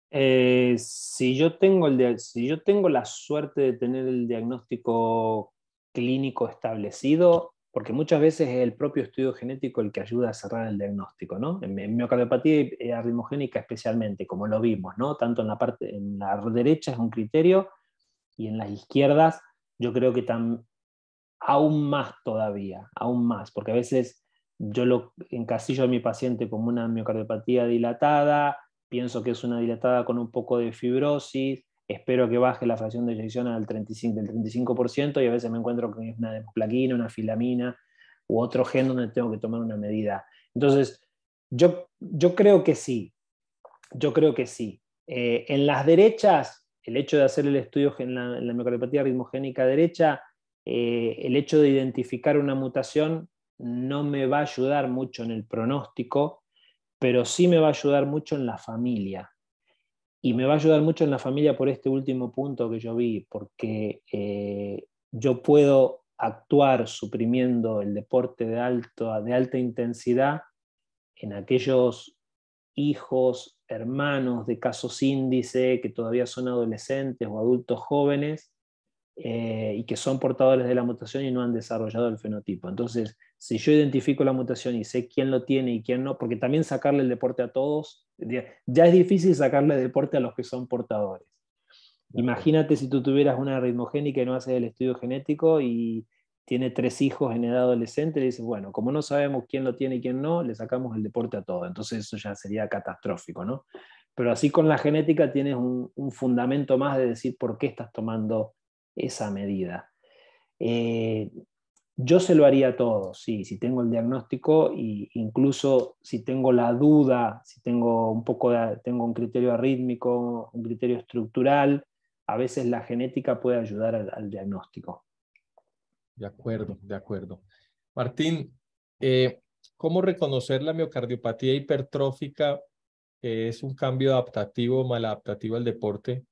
Eh, si, yo tengo si yo tengo la suerte de tener el diagnóstico clínico establecido, porque muchas veces es el propio estudio genético el que ayuda a cerrar el diagnóstico, ¿no? En, miocardiopatía eh, especialmente, como lo vimos, ¿no? Tanto en la parte, en la derecha es un criterio y en las izquierdas yo creo que aún más todavía, aún más, porque a veces yo lo encasillo a mi paciente como una miocardiopatía dilatada, pienso que es una dilatada con un poco de fibrosis, espero que baje la fracción de eyección al 35, del 35% y a veces me encuentro con una hemoplaquina, una filamina u otro gen donde tengo que tomar una medida. Entonces, yo, yo creo que sí, yo creo que sí. Eh, en las derechas, el hecho de hacer el estudio en la, en ritmogénica derecha, eh, el hecho de identificar una mutación no me va a ayudar mucho en el pronóstico, pero sí me va a ayudar mucho en la familia. Y me va a ayudar mucho en la familia por este último punto que yo vi, porque eh, yo puedo actuar suprimiendo el deporte de, alto, de alta intensidad en aquellos hijos, hermanos de casos índice que todavía son adolescentes o adultos jóvenes eh, y que son portadores de la mutación y no han desarrollado el fenotipo. Entonces, si yo identifico la mutación y sé quién lo tiene y quién no, porque también sacarle el deporte a todos, eh, ya es difícil sacarle el deporte a los que son portadores. Imagínate si tú tuvieras una ritmogénica y no haces el estudio genético y tiene tres hijos en edad adolescente y dices, bueno, como no sabemos quién lo tiene y quién no, le sacamos el deporte a todos Entonces eso ya sería catastrófico, ¿no? Pero así con la genética tienes un fundamento más de decir por qué estás tomando esa medida. Eh, yo se lo haría todo, sí, si tengo el diagnóstico e incluso si tengo la duda, si tengo un poco tengo un criterio arrítmico, un criterio estructural, a veces la genética puede ayudar al, diagnóstico. De acuerdo, de acuerdo. Martín, eh, ¿cómo reconocer la miocardiopatía hipertrófica, eh, es un cambio adaptativo o maladaptativo al deporte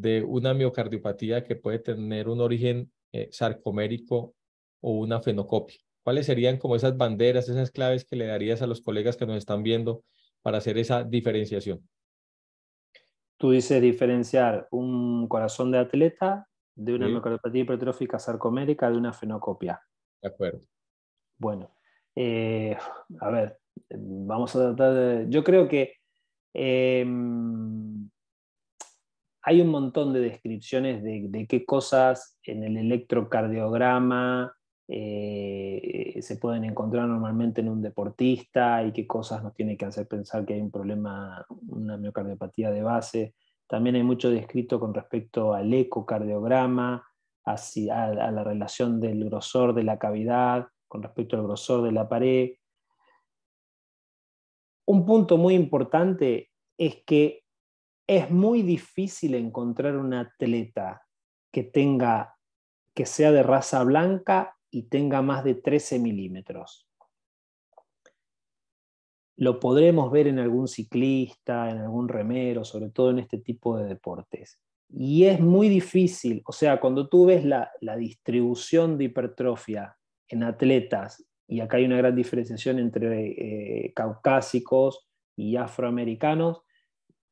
de una miocardiopatía que puede tener un origen eh, sarcomérico o una fenocopia. ¿Cuáles serían como esas banderas, esas claves que le darías a los colegas que nos están viendo para hacer esa diferenciación? Tú dices diferenciar un corazón de atleta de una miocardiopatía hipertrófica sarcomérica de una fenocopia. De acuerdo. Bueno, eh, a ver, vamos a tratar de... Yo creo que em, hay un montón de descripciones de, qué cosas en el electrocardiograma eh, se pueden encontrar normalmente en un deportista y qué cosas nos tienen que hacer pensar que hay un problema, una miocardiopatía de base. También hay mucho descrito con respecto al ecocardiograma, a la relación del grosor de la cavidad con respecto al grosor de la pared. Un punto muy importante es que es muy difícil encontrar un atleta que que sea de raza blanca y tenga más de 13 milímetros. Lo podremos ver en algún ciclista, en algún remero, sobre todo en este tipo de deportes. Y es muy difícil, o sea, cuando tú ves la, distribución de hipertrofia en atletas, y acá hay una gran diferenciación entre eh, caucásicos y afroamericanos,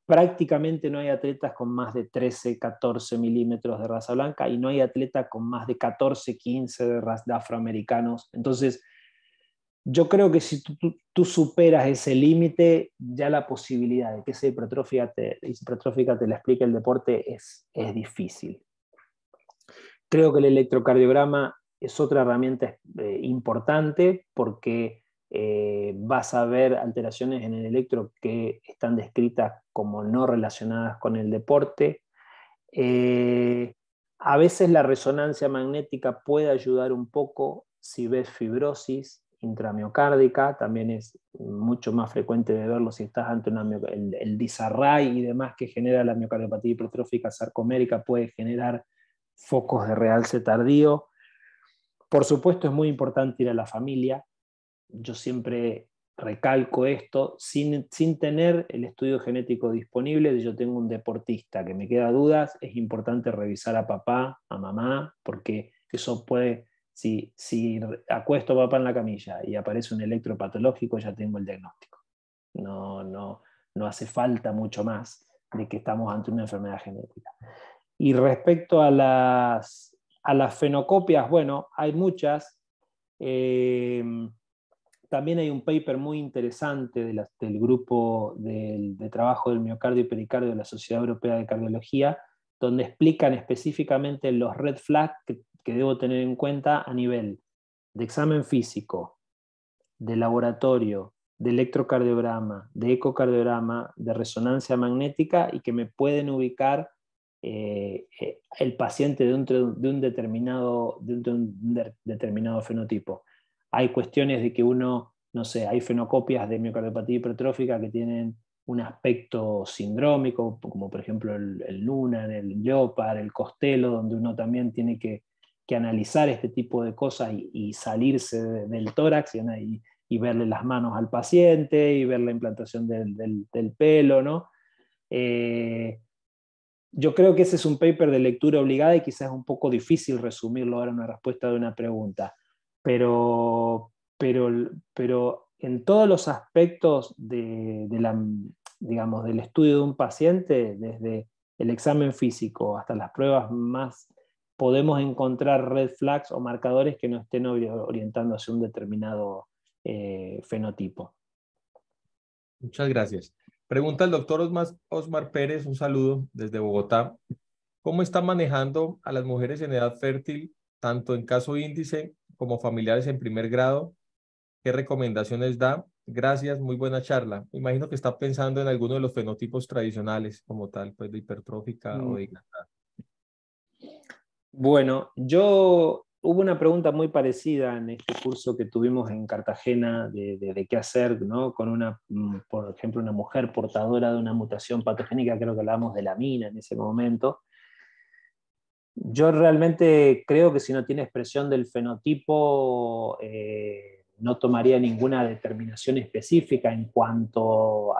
prácticamente no hay atletas con más de 13, 14 milímetros de raza blanca y no hay atleta con más de 14, 15 de, afroamericanos. Entonces, yo creo que si tú, superas ese límite, ya la posibilidad de que esa hipertrofia te, te la explique el deporte es, es difícil. Creo que el electrocardiograma es otra herramienta eh, importante porque eh, vas a ver alteraciones en el electro que están descritas como no relacionadas con el deporte. Eh, a veces la resonancia magnética puede ayudar un poco si ves fibrosis intramiocárdica, también es mucho más frecuente de verlo si estás ante una, el, el, disarray y demás que genera la miocardiopatía hipertrófica sarcomérica puede generar focos de realce tardío. Por supuesto es muy importante ir a la familia, yo siempre recalco esto, sin, tener el estudio genético disponible, yo tengo un deportista que me queda dudas, es importante revisar a papá, a mamá, porque eso puede, si, si acuesto a papá en la camilla y aparece un electropatológico, ya tengo el diagnóstico. No, no, no hace falta mucho más de que estamos ante una enfermedad genética. Y respecto a las, a las fenocopias, bueno, hay muchas. Eh, también hay un paper muy interesante del grupo de, trabajo del miocardio y pericardio de la Sociedad Europea de Cardiología, donde explican específicamente los red flags que, debo tener en cuenta a nivel de examen físico, de laboratorio, de electrocardiograma, de ecocardiograma, de resonancia magnética y que me pueden ubicar eh, eh, el paciente de un determinado fenotipo hay cuestiones de que uno, no sé, hay fenocopias de miocardiopatía hipertrófica que tienen un aspecto sindrómico, como por ejemplo el, luna, el Leopard, el costelo, donde uno también tiene que, analizar este tipo de cosas y, salirse del tórax y, verle las manos al paciente y ver la implantación del, pelo, eh, yo creo que ese es un paper de lectura obligada y quizás es un poco difícil resumirlo ahora en una respuesta de una pregunta pero, pero, en todos los aspectos de, la, del estudio de un paciente, desde el examen físico hasta las pruebas más, podemos encontrar red flags o marcadores que no estén orientando hacia un determinado eh, fenotipo. Muchas gracias. Pregunta el doctor Osmar, Osmar Pérez, un saludo desde Bogotá. ¿Cómo está manejando a las mujeres en edad fértil tanto en caso índice como familiares en primer grado. ¿Qué recomendaciones da? Gracias, muy buena charla. Imagino que está pensando en alguno de los fenotipos tradicionales como tal, pues de hipertrófica o mm. de Bueno, yo hubo una pregunta muy parecida en este curso que tuvimos en Cartagena de, qué hacer, ¿no? Con una, mm, por ejemplo, una mujer portadora de una mutación patogénica, creo que hablábamos de la mina en ese momento, yo realmente creo que si no tiene expresión del fenotipo, eh, no tomaría ninguna determinación específica en cuanto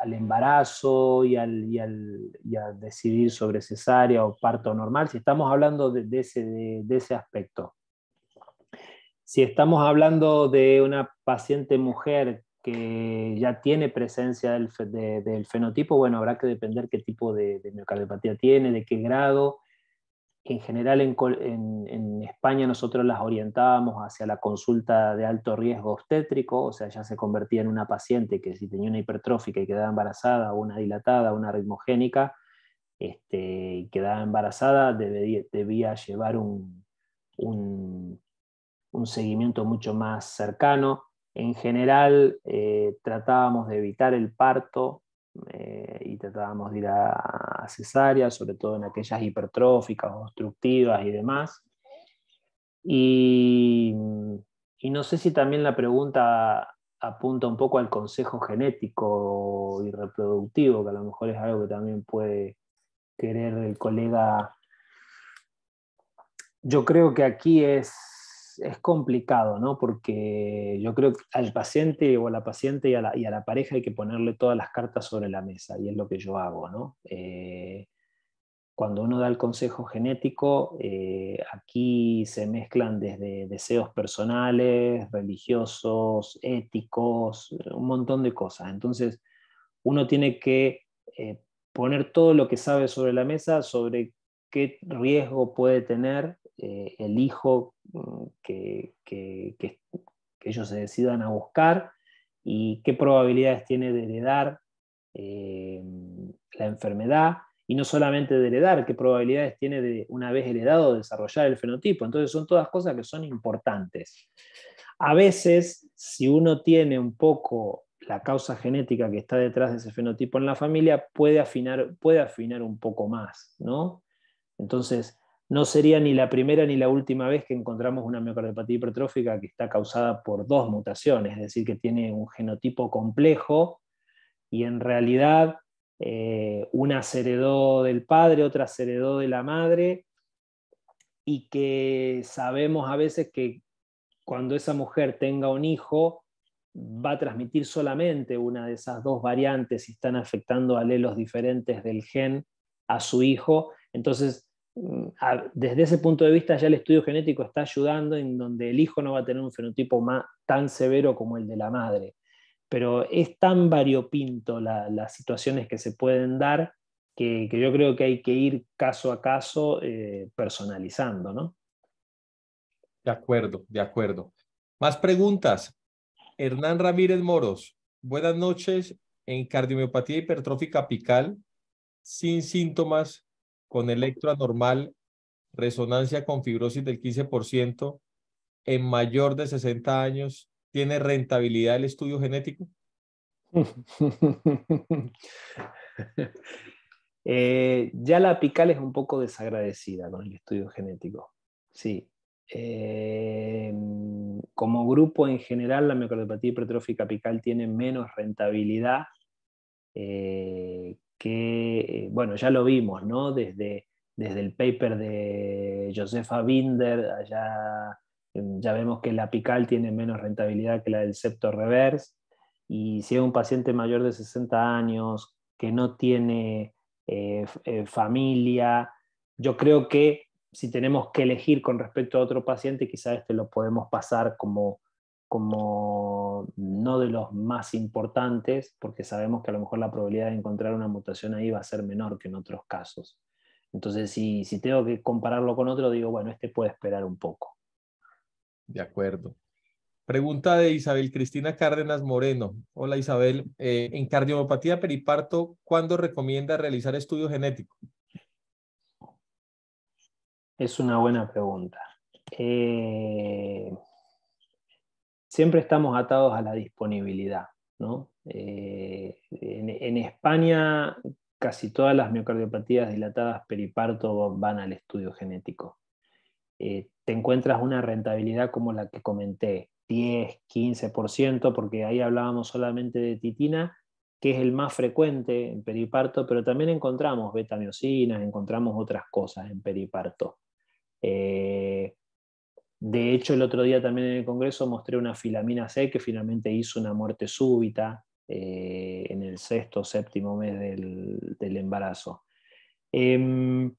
al embarazo y al, al, a decidir sobre cesárea o parto normal, si estamos hablando de, ese, de ese aspecto. Si estamos hablando de una paciente mujer que ya tiene presencia del, fenotipo, bueno, habrá que depender qué tipo de, de miocardiopatía tiene, de qué grado. En general en, España nosotros las orientábamos hacia la consulta de alto riesgo obstétrico, o sea, ya se convertía en una paciente que si tenía una hipertrófica y quedaba embarazada, una dilatada, una ritmogénica, este, y quedaba embarazada, debía, llevar un seguimiento mucho más cercano en general eh, tratábamos de evitar el parto eh, y tratábamos de ir a, cesárea, sobre todo en aquellas hipertróficas, obstructivas y demás. y no sé si también la pregunta apunta un poco al consejo genético y reproductivo, que a lo mejor es algo que también puede querer el colega. Yo creo que aquí es es, complicado, ¿no? Porque yo creo que al paciente o a la paciente y a la, pareja hay que ponerle todas las cartas sobre la mesa, y es lo que yo hago, ¿no? Eh, cuando uno da el consejo genético, eh, aquí se mezclan desde deseos personales, religiosos, éticos, un montón de cosas. Entonces, uno tiene que eh, poner todo lo que sabe sobre la mesa sobre qué riesgo puede tener eh, el hijo mm, que, ellos se decidan a buscar y qué probabilidades tiene de heredar eh, la enfermedad y no solamente de heredar, qué probabilidades tiene de una vez heredado desarrollar el fenotipo. Entonces son todas cosas que son importantes. A veces, si uno tiene un poco la causa genética que está detrás de ese fenotipo en la familia puede afinar, puede afinar un poco más, ¿no? Entonces, no sería ni la primera ni la última vez que encontramos una miocardiopatía hipertrófica que está causada por dos mutaciones, es decir, que tiene un genotipo complejo y en realidad eh, una se heredó del padre, otra se heredó de la madre, y que sabemos a veces que cuando esa mujer tenga un hijo, va a transmitir solamente una de esas dos variantes y están afectando alelos diferentes del gen a su hijo. Entonces, Mm, desde ese punto de vista ya el estudio genético está ayudando en donde el hijo no va a tener un fenotipo tan severo como el de la madre. Pero es tan variopinto las situaciones que se pueden dar que, yo creo que hay que ir caso a caso eh, personalizando, ¿no? De acuerdo, de acuerdo. Más preguntas. Hernán Ramírez Moros, buenas noches. En cardiomiopatía hipertrófica apical, sin síntomas, con electroanormal resonancia con fibrosis del 15%, en mayor de 60 años, ¿tiene rentabilidad el estudio genético? Eh, ya la apical es un poco desagradecida, con El estudio genético. Sí. Eh, como grupo en general, la miocardiopatía hipertrófica apical tiene menos rentabilidad eh, que, eh, bueno, ya lo vimos, ¿no? Desde, desde el paper de Josefa Binder, allá em, ya vemos que la apical tiene menos rentabilidad que la del septo reverse, y si es un paciente mayor de 60 años que no tiene eh, eh, familia, yo creo que si tenemos que elegir con respecto a otro paciente, quizás este lo podemos pasar como, como no de los más importantes, porque sabemos que a lo mejor la probabilidad de encontrar una mutación ahí va a ser menor que en otros casos. Entonces, si, tengo que compararlo con otro, digo, bueno, este puede esperar un poco. De acuerdo. Pregunta de Isabel Cristina Cárdenas Moreno. Hola Isabel, eh, en cardiopatía periparto, ¿cuándo recomienda realizar estudio genético? Es una buena pregunta. Eh, siempre estamos atados a la disponibilidad. Eh, en, España casi todas las miocardiopatías dilatadas periparto van al estudio genético. Eh, te encuentras una rentabilidad como la que comenté, 10, 15%, porque ahí hablábamos solamente de titina, que es el más frecuente en periparto, pero también encontramos betamiocinas, encontramos otras cosas en periparto. Eh, de hecho, el otro día también en el Congreso mostré una filamina C que finalmente hizo una muerte súbita eh, en el sexto o séptimo mes del, embarazo. Em,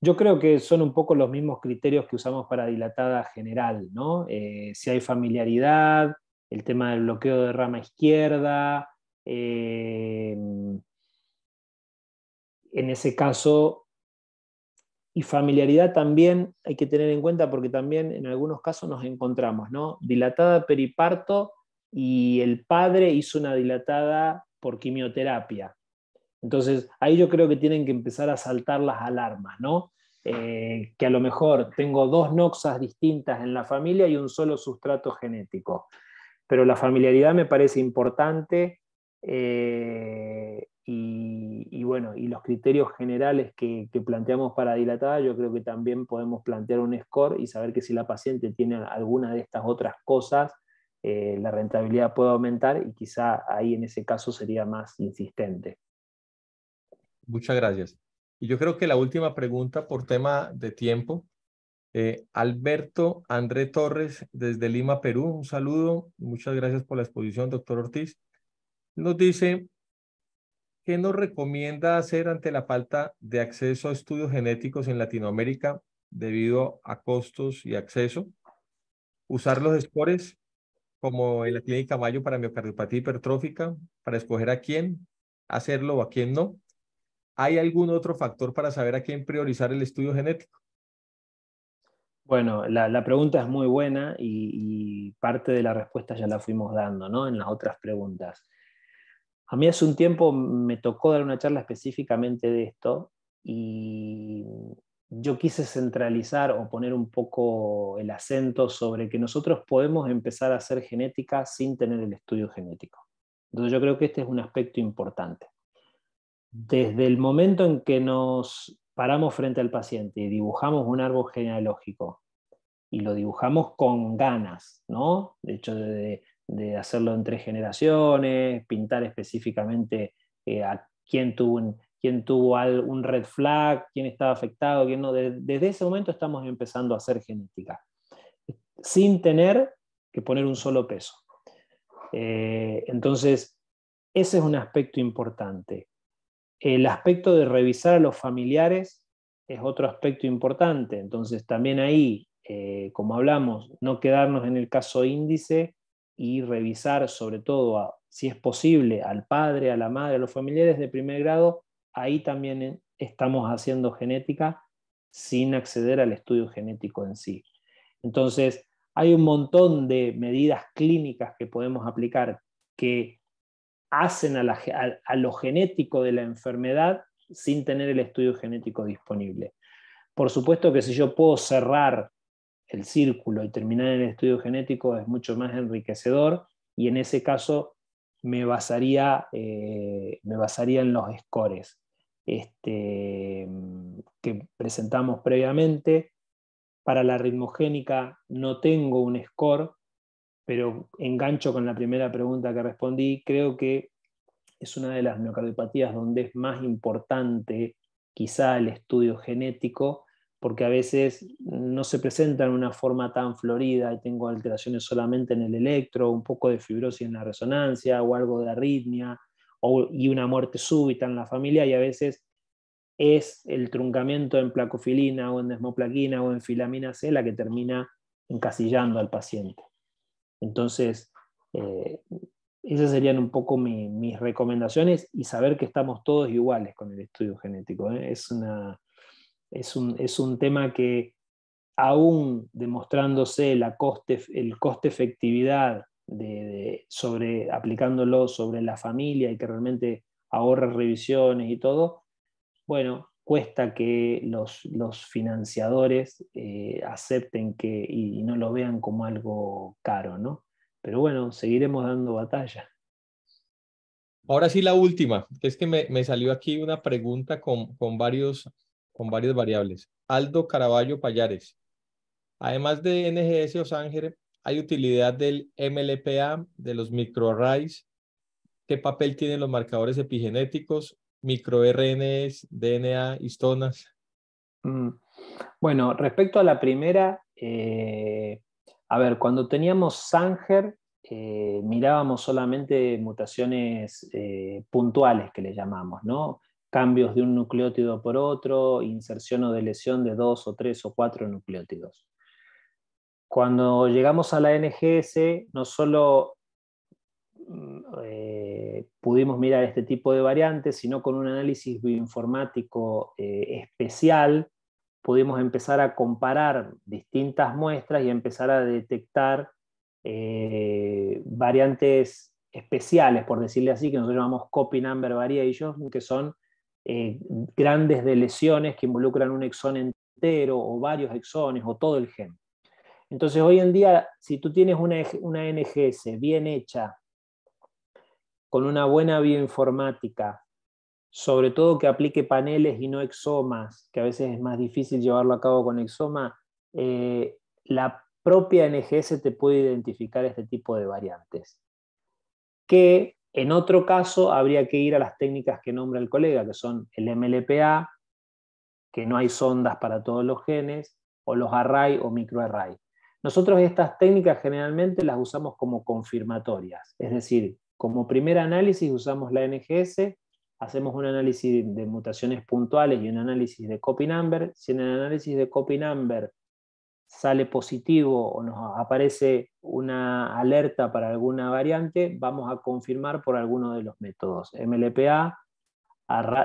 yo creo que son un poco los mismos criterios que usamos para dilatada general, ¿no? Eh, si hay familiaridad, el tema del bloqueo de rama izquierda. Em, en ese caso, y familiaridad también hay que tener en cuenta porque también en algunos casos nos encontramos, ¿no? Dilatada periparto y el padre hizo una dilatada por quimioterapia. Entonces, ahí yo creo que tienen que empezar a saltar las alarmas, ¿no? Eh, que a lo mejor tengo dos noxas distintas en la familia y un solo sustrato genético. Pero la familiaridad me parece importante eh, y, bueno, y los criterios generales que, planteamos para dilatada, yo creo que también podemos plantear un score y saber que si la paciente tiene alguna de estas otras cosas, eh, la rentabilidad puede aumentar y quizá ahí en ese caso sería más insistente. Muchas gracias. Y yo creo que la última pregunta por tema de tiempo. Eh, Alberto André Torres desde Lima, Perú, un saludo. Muchas gracias por la exposición, doctor Ortiz nos dice, ¿qué nos recomienda hacer ante la falta de acceso a estudios genéticos en Latinoamérica debido a costos y acceso? Usar los scores como en la clínica Mayo para miocardiopatía hipertrófica, para escoger a quién hacerlo o a quién no. ¿Hay algún otro factor para saber a quién priorizar el estudio genético? Bueno, la, pregunta es muy buena y, y, parte de la respuesta ya la fuimos dando ¿no? en las otras preguntas. A mí hace un tiempo me tocó dar una charla específicamente de esto y yo quise centralizar o poner un poco el acento sobre que nosotros podemos empezar a hacer genética sin tener el estudio genético. Entonces yo creo que este es un aspecto importante. Desde el momento en que nos paramos frente al paciente y dibujamos un árbol genealógico, y lo dibujamos con ganas, ¿no? De hecho, desde de hacerlo en tres generaciones, pintar específicamente eh, a quién tuvo, un, tuvo red flag, quién estaba afectado, quién no. Desde, ese momento estamos empezando a hacer genética, sin tener que poner un solo peso. Eh, entonces, ese es un aspecto importante. El aspecto de revisar a los familiares es otro aspecto importante. Entonces, también ahí, eh, como hablamos, no quedarnos en el caso índice, y revisar sobre todo, si es posible, al padre, a la madre, a los familiares de primer grado, ahí también eh, estamos haciendo genética sin acceder al estudio genético en sí. Entonces, hay un montón de medidas clínicas que podemos aplicar que hacen a, a lo genético de la enfermedad sin tener el estudio genético disponible. Por supuesto que si yo puedo cerrar el círculo y terminar el estudio genético es mucho más enriquecedor y en ese caso me basaría, eh, me en los scores este, que presentamos previamente. Para la ritmogénica no tengo un score, pero engancho con la primera pregunta que respondí. Creo que es una de las miocardiopatías donde es más importante quizá el estudio genético porque a veces no se presenta en una forma tan florida y tengo alteraciones solamente en el electro, un poco de fibrosis en la resonancia o algo de arritmia y una muerte súbita en la familia y a veces es el truncamiento en placofilina o en desmoplaquina o en filamina C la que termina encasillando al paciente. Entonces, eh, esas serían un poco mis recomendaciones y saber que estamos todos iguales con el estudio genético. ¿eh? Es una, es un, es un tema que aún demostrándose la coste, el coste efectividad de, sobre, aplicándolo sobre la familia y que realmente ahorra revisiones y todo, bueno, cuesta que los, los financiadores eh, acepten que y, no lo vean como algo caro, ¿no? Pero bueno, seguiremos dando batalla. Ahora sí, la última, que es que me, me salió aquí una pregunta con, con varios con varias variables. Aldo Caraballo Payares. Además de NGS o Sanger, hay utilidad del MLPA, de los microarrays. ¿Qué papel tienen los marcadores epigenéticos? microRNs, DNA, histonas. Mm. Bueno, respecto a la primera, eh, a ver, cuando teníamos Sanger, eh, mirábamos solamente mutaciones eh, puntuales que le llamamos, ¿no? cambios de un nucleótido por otro, inserción o deleción de dos o tres o cuatro nucleótidos. Cuando llegamos a la NGS, no solo mm, eh, pudimos mirar este tipo de variantes, sino con un análisis bioinformático eh, especial, pudimos empezar a comparar distintas muestras y empezar a detectar eh, variantes especiales, por decirle así, que nosotros llamamos copy number variations, que son eh, grandes de lesiones que involucran un exón entero o varios exones o todo el gen. Entonces, hoy en día, si tú tienes una, e una NGS bien hecha, con una buena bioinformática, sobre todo que aplique paneles y no exomas, que a veces es más difícil llevarlo a cabo con exoma, eh, la propia NGS te puede identificar este tipo de variantes, que en otro caso, habría que ir a las técnicas que nombra el colega, que son el MLPA, que no hay sondas para todos los genes, o los array o microarray. Nosotros estas técnicas generalmente las usamos como confirmatorias, es decir, como primer análisis usamos la NGS, hacemos un análisis de mutaciones puntuales y un análisis de copy number. Si en el análisis de copy number sale positivo o nos aparece una alerta para alguna variante, vamos a confirmar por alguno de los métodos, MLPA,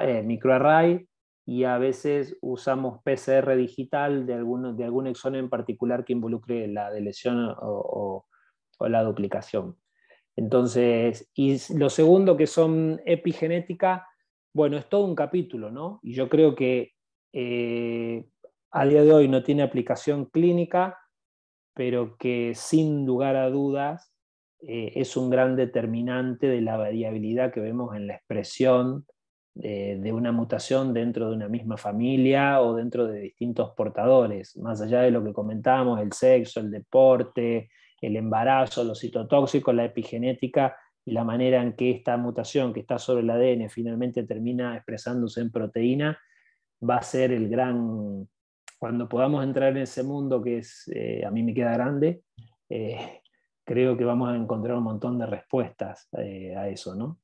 eh, microarray, y a veces usamos PCR digital de, alguno, de algún exón en particular que involucre la deleción o, la duplicación. Entonces, y lo segundo que son epigenética, bueno, es todo un capítulo, ¿no? Y yo creo que eh, a día de hoy no tiene aplicación clínica, pero que sin lugar a dudas eh, es un gran determinante de la variabilidad que vemos en la expresión de, de una mutación dentro de una misma familia o dentro de distintos portadores, más allá de lo que comentábamos, el sexo, el deporte, el embarazo, los citotóxicos, la epigenética y la manera en que esta mutación que está sobre el ADN finalmente termina expresándose en proteína, va a ser el gran cuando podamos entrar en ese mundo que es, eh, a mí me queda grande, eh, creo que vamos a encontrar un montón de respuestas eh, a eso, ¿no?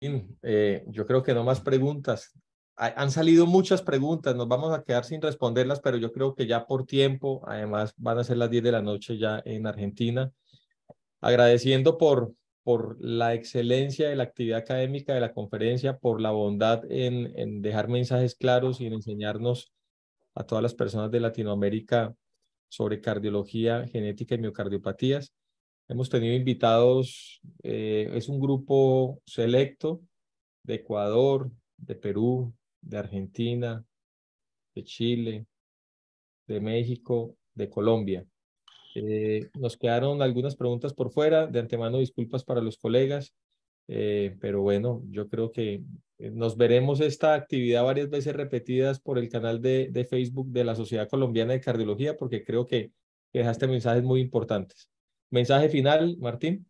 yo creo que no más preguntas. Han salido muchas preguntas, nos vamos a quedar sin responderlas, pero yo creo que ya por tiempo, además van a ser las 10 de la noche ya en Argentina. Agradeciendo por, por la excelencia de la actividad académica de la conferencia, por la bondad en, dejar mensajes claros y en enseñarnos a todas las personas de Latinoamérica sobre cardiología, genética y miocardiopatías. Hemos tenido invitados, eh, es un grupo selecto de Ecuador, de Perú, de Argentina, de Chile, de México, de Colombia. Eh, nos quedaron algunas preguntas por fuera. De antemano, disculpas para los colegas. Eh, pero bueno, yo creo que eh, nos veremos esta actividad varias veces repetidas por el canal de, de Facebook de la Sociedad Colombiana de Cardiología, porque creo que dejaste mensajes muy importantes. Mensaje final, Martín.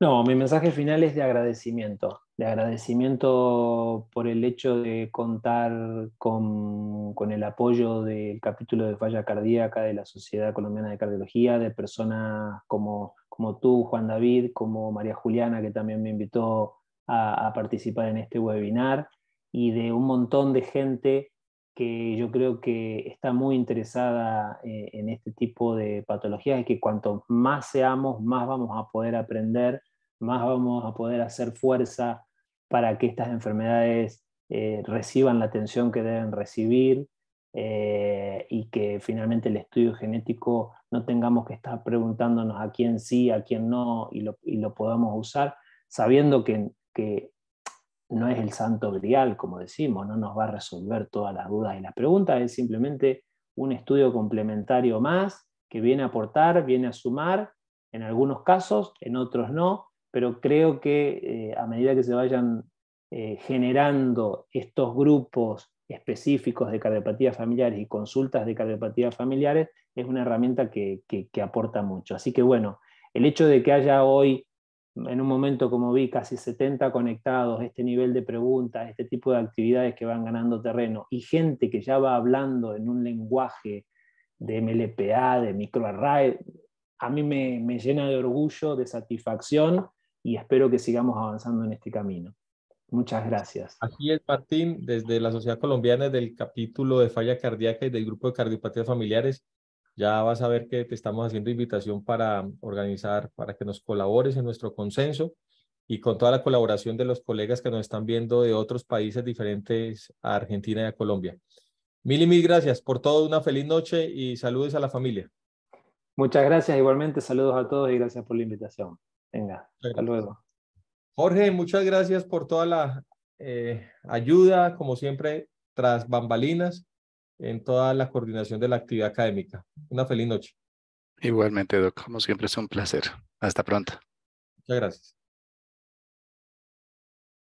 No, mi mensaje final es de agradecimiento de agradecimiento por el hecho de contar con, el apoyo del capítulo de falla cardíaca de la Sociedad Colombiana de Cardiología, de personas como, tú, Juan David, como María Juliana, que también me invitó a, a participar en este webinar, y de un montón de gente que yo creo que está muy interesada eh, en este tipo de patologías y que cuanto más seamos, más vamos a poder aprender más vamos a poder hacer fuerza para que estas enfermedades eh, reciban la atención que deben recibir eh, y que finalmente el estudio genético no tengamos que estar preguntándonos a quién sí, a quién no y lo, podamos usar, sabiendo que, que, no es el santo grial, como decimos, no nos va a resolver todas las dudas y las preguntas, es simplemente un estudio complementario más que viene a aportar, viene a sumar, en algunos casos, en otros no, pero creo que eh, a medida que se vayan eh, generando estos grupos específicos de cardiopatías familiares y consultas de cardiopatías familiares, es una herramienta que, aporta mucho. Así que bueno, el hecho de que haya hoy en un momento como vi, casi 70 conectados, este nivel de preguntas, este tipo de actividades que van ganando terreno y gente que ya va hablando en un lenguaje de MLPA, de microarray, a mí me llena de orgullo, de satisfacción y espero que sigamos avanzando en este camino. Muchas gracias. Aquí es Martín, desde la Sociedad Colombiana, del capítulo de falla cardíaca y del grupo de cardiopatías familiares. Ya vas a ver que te estamos haciendo invitación para organizar, para que nos colabores en nuestro consenso y con toda la colaboración de los colegas que nos están viendo de otros países diferentes a Argentina y a Colombia. Mil y mil gracias por todo, una feliz noche y saludos a la familia. Muchas gracias, igualmente saludos a todos y gracias por la invitación. Venga, hasta luego. Jorge, muchas gracias por toda la eh, ayuda, como siempre, tras bambalinas en toda la coordinación de la actividad académica. Una feliz noche. Igualmente, Doc, como siempre es un placer. Hasta pronto. Muchas gracias.